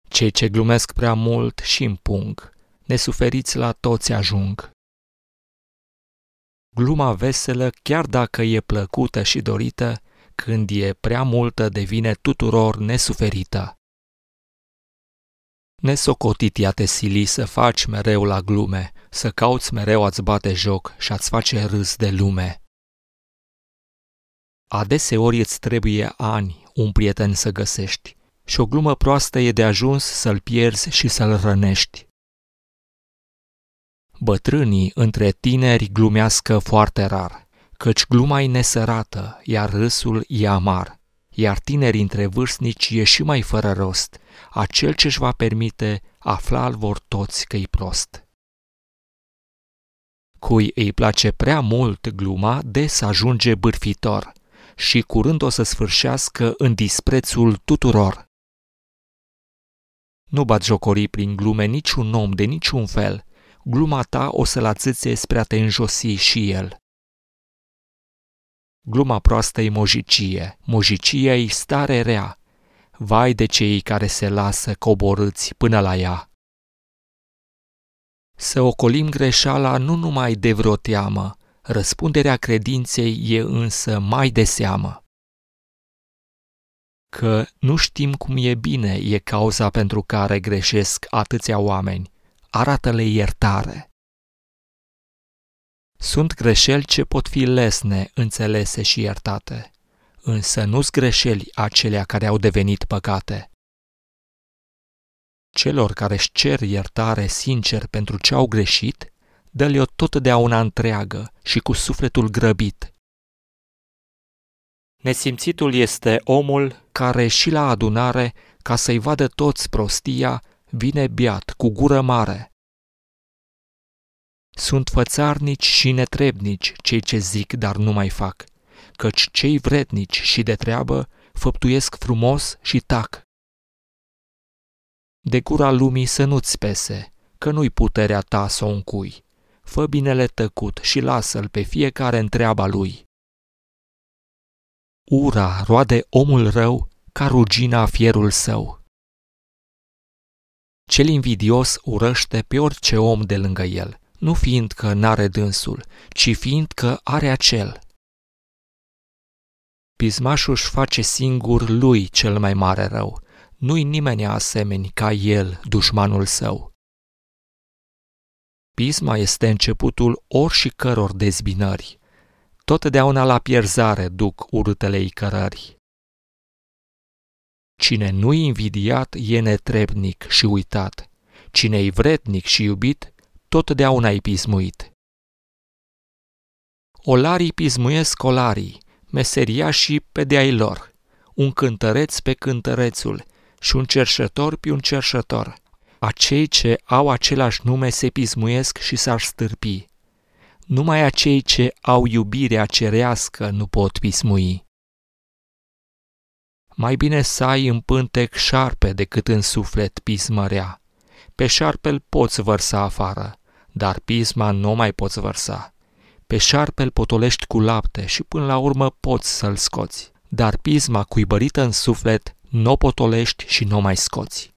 [SPEAKER 1] Cei ce glumesc prea mult și împung, nesuferiți la toți ajung, Gluma veselă, chiar dacă e plăcută și dorită, când e prea multă, devine tuturor nesuferită. Nesocotit ea te sili să faci mereu la glume, să cauți mereu a-ți bate joc și a-ți face râs de lume. Adeseori îți trebuie ani un prieten să găsești și o glumă proastă e de ajuns să-l pierzi și să-l rănești. Bătrânii între tineri glumească foarte rar, căci gluma e nesărată, iar râsul e amar, iar tinerii între vârstnici e și mai fără rost, acel ce-și va permite, afla-l vor toți că-i prost. Cui îi place prea mult gluma, des ajunge bârfitor și curând o să sfârșească în disprețul tuturor. Nu bat jocori prin glume niciun om de niciun fel, gluma ta o să-l atâțe spre a te înjosi și el. Gluma proastă e mojicie, Mojicie e stare rea. Vai de cei care se lasă coborâți până la ea. Să ocolim greșeala nu numai de vreo teamă, răspunderea credinței e însă mai de seamă. Că nu știm cum e bine e cauza pentru care greșesc atâția oameni arată-le iertare. Sunt greșeli ce pot fi lesne, înțelese și iertate, însă nu-s greșeli acelea care au devenit păcate. Celor care își cer iertare sincer pentru ce au greșit, dă-le-o totdeauna întreagă și cu sufletul grăbit. Nesimțitul este omul care și la adunare, ca să-i vadă toți prostia, vine biat, cu gură mare. Sunt fățarnici și netrebnici cei ce zic, dar nu mai fac, căci cei vrednici și de treabă făptuiesc frumos și tac. De gura lumii să nu-ți pese, că nu-i puterea ta să o încui. Fă binele tăcut și lasă-l pe fiecare întreaba lui. Ura roade omul rău ca rugina fierul său. Cel invidios urăște pe orice om de lângă el, nu fiindcă n-are dânsul, ci fiindcă are acel. Pismașul își face singur lui cel mai mare rău. Nu-i nimeni asemeni ca el, dușmanul său. Pisma este începutul oricăror dezbinări. Totdeauna la pierzare duc urâtele icărări. Cine nu-i invidiat e netrebnic și uitat. Cine-i vrednic și iubit, totdeauna-i pismuit. Olarii pismuiesc colarii, și pe de lor, un cântăreț pe cântărețul și un cerșător pe un cerșător. Acei ce au același nume se pismuiesc și s-ar stârpi. Numai acei ce au iubirea cerească nu pot pismui. Mai bine să ai în pântec șarpe decât în suflet pismărea. Pe îl poți vărsa afară, dar pisma nu mai poți vărsa. Pe îl potolești cu lapte și până la urmă poți să-l scoți, dar pisma cuibărită în suflet nu potolești și nu mai scoți.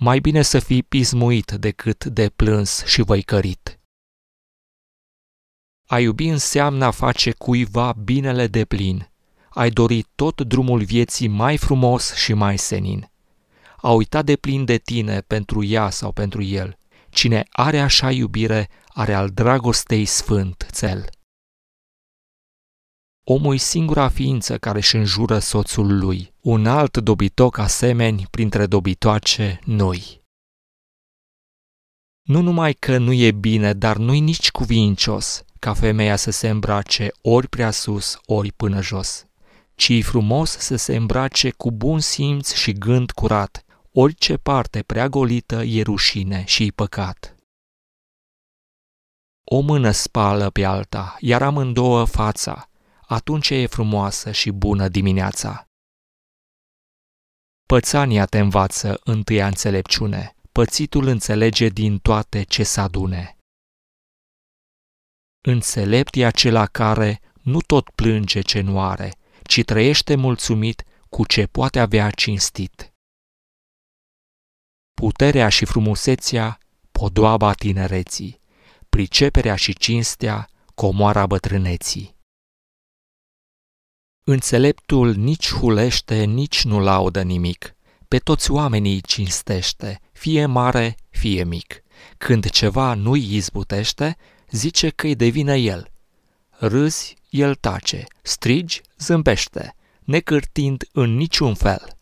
[SPEAKER 1] Mai bine să fii pismuit decât de plâns și văicărit. A iubi înseamnă a face cuiva binele de plin, ai dorit tot drumul vieții mai frumos și mai senin. A uitat de plin de tine pentru ea sau pentru el. Cine are așa iubire, are al dragostei sfânt cel. Omul e singura ființă care își înjură soțul lui, un alt dobitoc asemeni printre dobitoace noi. Nu numai că nu e bine, dar nu-i nici cuvincios ca femeia să se îmbrace ori prea sus, ori până jos ci frumos să se îmbrace cu bun simț și gând curat. Orice parte prea golită e rușine și păcat. O mână spală pe alta, iar amândouă fața, atunci e frumoasă și bună dimineața. Pățania te învață întâia înțelepciune, pățitul înțelege din toate ce s-adune. Înțelept e acela care nu tot plânge ce nu are, ci trăiește mulțumit cu ce poate avea cinstit. Puterea și frumusețea, podoaba tinereții, priceperea și cinstea, comoara bătrâneții. Înțeleptul nici hulește, nici nu laudă nimic. Pe toți oamenii cinstește, fie mare, fie mic. Când ceva nu-i izbutește, zice că-i devine el. Râzi el tace, strigi, zâmbește, necârtind în niciun fel.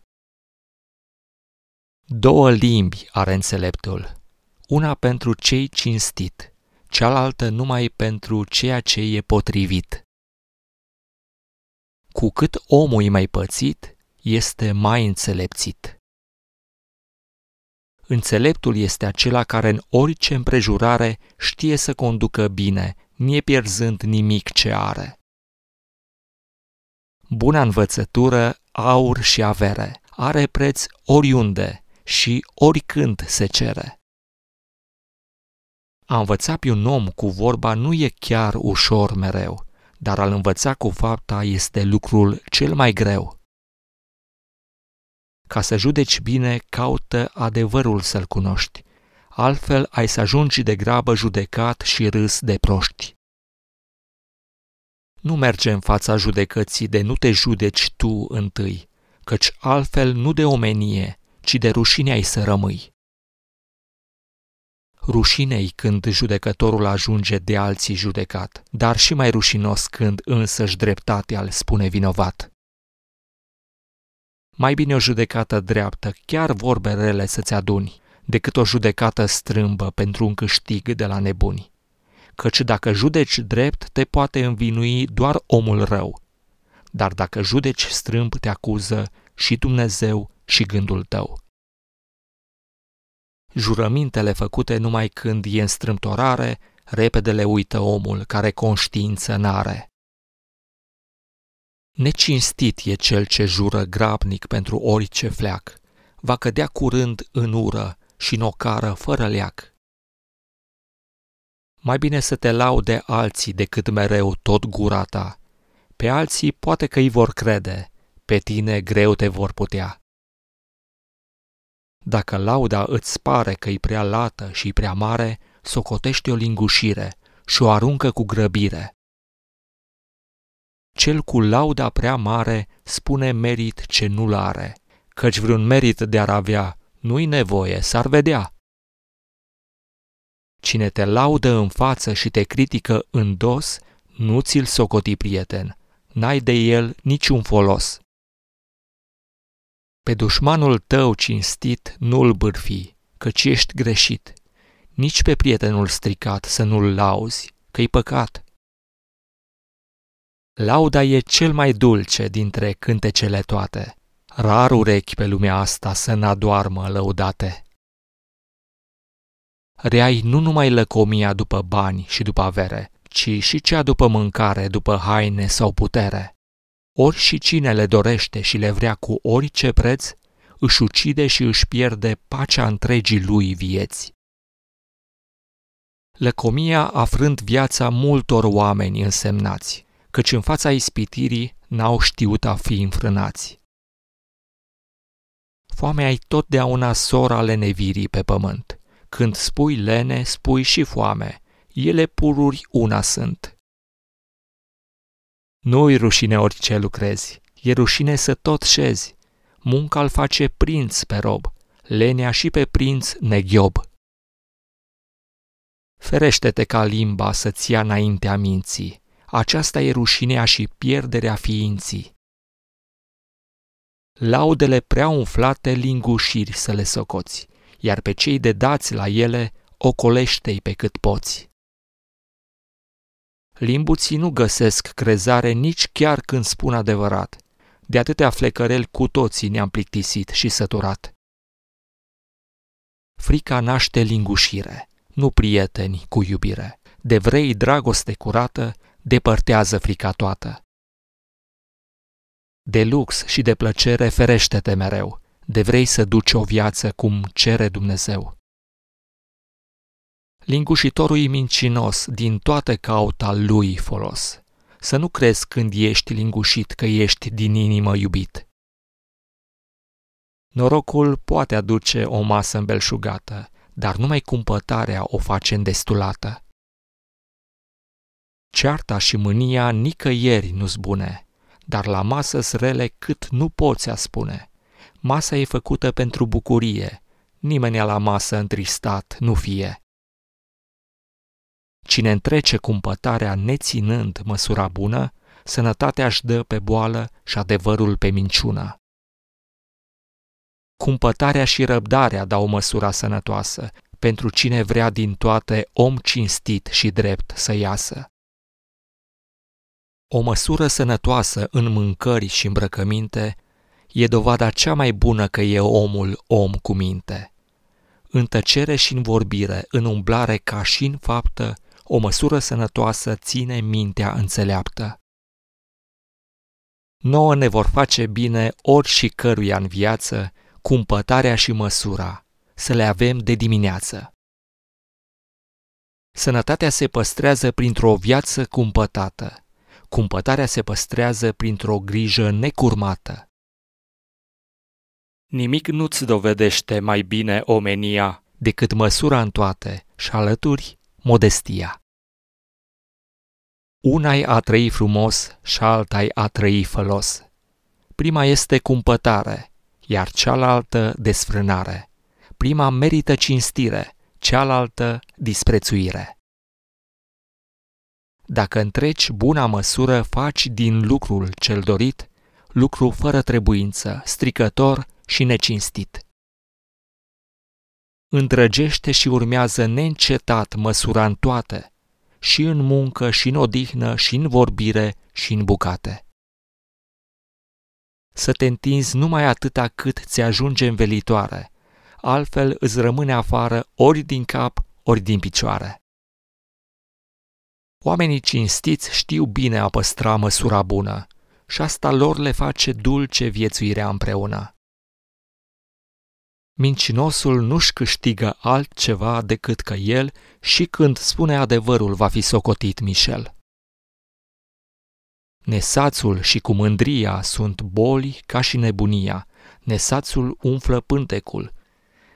[SPEAKER 1] Două limbi are înțeleptul, una pentru cei cinstit, cealaltă numai pentru ceea ce e potrivit. Cu cât omul e mai pățit, este mai înțelepțit. Înțeleptul este acela care în orice împrejurare știe să conducă bine, nie pierzând nimic ce are buna învățătură, aur și avere. Are preț oriunde și oricând se cere. A învăța pe un om cu vorba nu e chiar ușor mereu, dar a-l învăța cu fapta este lucrul cel mai greu. Ca să judeci bine, caută adevărul să-l cunoști, altfel ai să ajungi de grabă judecat și râs de proști. Nu merge în fața judecății de nu te judeci tu întâi, căci altfel nu de omenie, ci de rușine ai să rămâi. Rușinei când judecătorul ajunge de alții judecat, dar și mai rușinos când însăși dreptatea îl spune vinovat. Mai bine o judecată dreaptă, chiar vorbe rele să-ți aduni, decât o judecată strâmbă pentru un câștig de la nebuni căci dacă judeci drept, te poate învinui doar omul rău. Dar dacă judeci strâmb, te acuză și Dumnezeu și gândul tău. Jurămintele făcute numai când e în strâmtorare, repede le uită omul care conștiință n-are. Necinstit e cel ce jură grabnic pentru orice fleac, va cădea curând în ură și nocară fără leac mai bine să te laude alții decât mereu tot gura ta. Pe alții poate că îi vor crede, pe tine greu te vor putea. Dacă lauda îți pare că e prea lată și prea mare, socotește o lingușire și o aruncă cu grăbire. Cel cu lauda prea mare spune merit ce nu-l are, căci vreun merit de-ar avea nu-i nevoie, s-ar vedea. Cine te laudă în față și te critică în dos, nu ți-l socoti prieten. N-ai de el niciun folos. Pe dușmanul tău cinstit nu-l bârfi, căci ești greșit. Nici pe prietenul stricat să nu-l lauzi, că-i păcat. Lauda e cel mai dulce dintre cântecele toate. Rar urechi pe lumea asta să n-adoarmă lăudate. Reai nu numai lăcomia după bani și după avere, ci și cea după mâncare, după haine sau putere. Ori și cine le dorește și le vrea cu orice preț, își ucide și își pierde pacea întregii lui vieți. Lăcomia afrând viața multor oameni însemnați, căci în fața ispitirii n-au știut a fi înfrânați. Foamea i totdeauna sora lenevirii pe pământ – când spui lene, spui și foame, ele pururi una sunt. Nu-i rușine orice lucrezi, e rușine să tot șezi. Munca îl face prinț pe rob, lenea și pe prinț neghiob. Ferește-te ca limba să-ți ia înaintea minții, aceasta e rușinea și pierderea ființii. Laudele prea umflate lingușiri să le socoți, iar pe cei de dați la ele ocolește-i pe cât poți. Limbuții nu găsesc crezare nici chiar când spun adevărat. De atâtea flecăreli cu toții ne-am plictisit și săturat. Frica naște lingușire, nu prieteni cu iubire. De vrei dragoste curată, depărtează frica toată. De lux și de plăcere ferește-te mereu, de vrei să duci o viață cum cere Dumnezeu. Lingușitorul e mincinos, din toate cauta lui folos. Să nu crezi când ești lingușit că ești din inimă iubit. Norocul poate aduce o masă îmbelșugată, dar numai cumpătarea o face îndestulată. Cearta și mânia nicăieri nu-s bune, dar la masă-s rele cât nu poți a spune – Masa e făcută pentru bucurie. Nimeni la masă întristat nu fie. Cine întrece cumpătarea neținând măsura bună, sănătatea își dă pe boală și adevărul pe minciună. Cumpătarea și răbdarea dau măsura sănătoasă, pentru cine vrea din toate om cinstit și drept să iasă. O măsură sănătoasă în mâncări și îmbrăcăminte e dovada cea mai bună că e omul om cu minte. În tăcere și în vorbire, în umblare ca și în faptă, o măsură sănătoasă ține mintea înțeleaptă. Nouă ne vor face bine ori și căruia în viață, cumpătarea și măsura, să le avem de dimineață. Sănătatea se păstrează printr-o viață cumpătată. Cumpătarea se păstrează printr-o grijă necurmată. Nimic nu-ți dovedește mai bine omenia decât măsura în toate și alături modestia. Una i a trăi frumos și alta i a trăi fălos. Prima este cumpătare, iar cealaltă desfrânare. Prima merită cinstire, cealaltă disprețuire. Dacă întreci buna măsură, faci din lucrul cel dorit lucru fără trebuință, stricător și necinstit. Întrăgește și urmează neîncetat măsura în toate, și în muncă, și în odihnă, și în vorbire, și în bucate. Să te întinzi numai atâta cât ți ajunge în velitoare, altfel îți rămâne afară ori din cap, ori din picioare. Oamenii cinstiți știu bine a păstra măsura bună și asta lor le face dulce viețuirea împreună. Mincinosul nu-și câștigă altceva decât că el și când spune adevărul va fi socotit Michel. Nesațul și cu mândria sunt boli ca și nebunia. Nesațul umflă pântecul.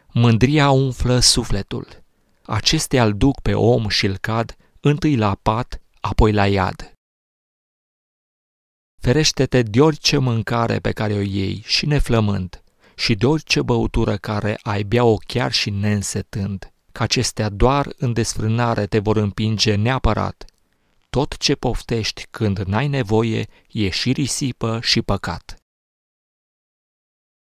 [SPEAKER 1] Mândria umflă sufletul. Acestea îl duc pe om și îl cad întâi la pat, apoi la iad. Ferește-te de orice mâncare pe care o iei și neflămând, și de orice băutură care ai bea-o chiar și nensetând, că acestea doar în desfrânare te vor împinge neapărat. Tot ce poftești când n-ai nevoie e și risipă și păcat.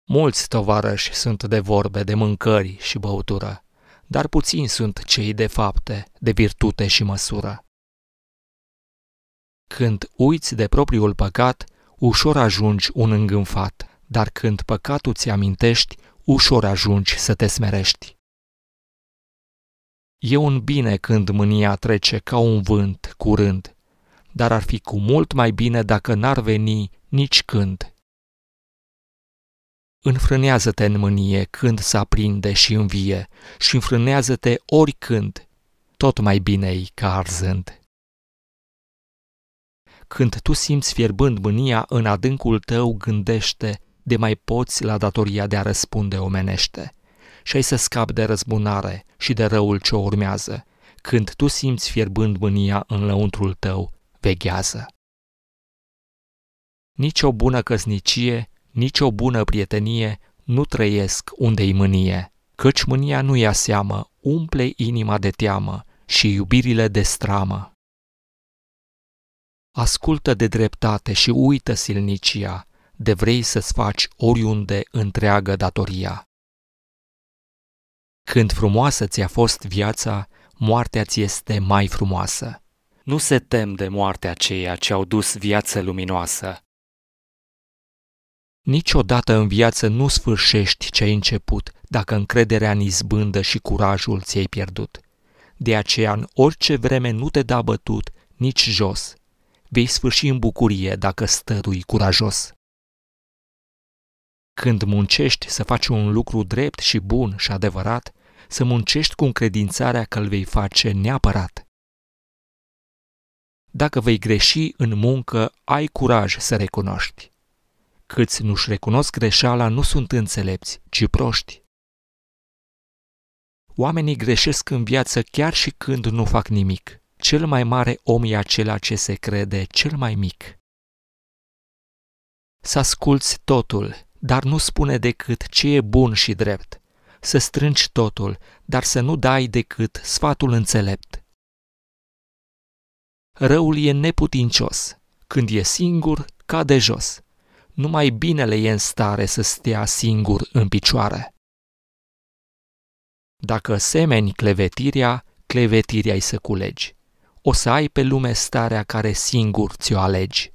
[SPEAKER 1] Mulți tovarăși sunt de vorbe, de mâncări și băutură, dar puțini sunt cei de fapte, de virtute și măsură. Când uiți de propriul păcat, ușor ajungi un îngânfat dar când păcatul ți amintești, ușor ajungi să te smerești. E un bine când mânia trece ca un vânt curând, dar ar fi cu mult mai bine dacă n-ar veni nici când. Înfrânează-te în mânie când se aprinde și învie și înfrânează-te oricând, tot mai bine-i ca arzând când tu simți fierbând mânia în adâncul tău, gândește, de mai poți la datoria de a răspunde omenește și ai să scapi de răzbunare și de răul ce urmează, când tu simți fierbând mânia în lăuntrul tău, veghează. Nici o bună căsnicie, nici o bună prietenie nu trăiesc unde-i mânie, căci mânia nu ia seamă, umple inima de teamă și iubirile de stramă. Ascultă de dreptate și uită silnicia, de vrei să-ți faci oriunde întreagă datoria. Când frumoasă ți-a fost viața, moartea ți este mai frumoasă. Nu se tem de moartea aceea ce au dus viață luminoasă. Niciodată în viață nu sfârșești ce ai început dacă încrederea în izbândă și curajul ți-ai pierdut. De aceea, în orice vreme nu te da bătut, nici jos. Vei sfârși în bucurie dacă stărui curajos. Când muncești să faci un lucru drept și bun și adevărat, să muncești cu încredințarea că îl vei face neapărat. Dacă vei greși în muncă, ai curaj să recunoști. Câți nu-și recunosc greșeala nu sunt înțelepți, ci proști. Oamenii greșesc în viață chiar și când nu fac nimic. Cel mai mare om e acela ce se crede cel mai mic. Să asculți totul, dar nu spune decât ce e bun și drept. Să strângi totul, dar să nu dai decât sfatul înțelept. Răul e neputincios. Când e singur, cade jos. Numai binele e în stare să stea singur în picioare. Dacă semeni clevetirea, clevetirea-i să culegi. O să ai pe lume starea care singur ți-o alegi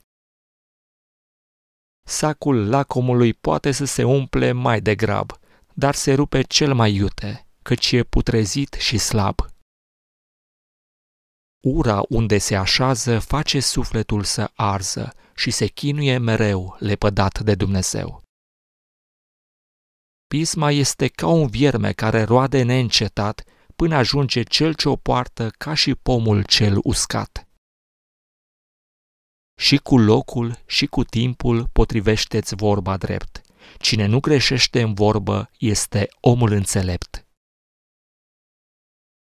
[SPEAKER 1] sacul lacomului poate să se umple mai degrab, dar se rupe cel mai iute, căci e putrezit și slab. Ura unde se așează face sufletul să arză și se chinuie mereu lepădat de Dumnezeu. Pisma este ca un vierme care roade neîncetat până ajunge cel ce o poartă ca și pomul cel uscat și cu locul și cu timpul potrivește-ți vorba drept. Cine nu greșește în vorbă este omul înțelept.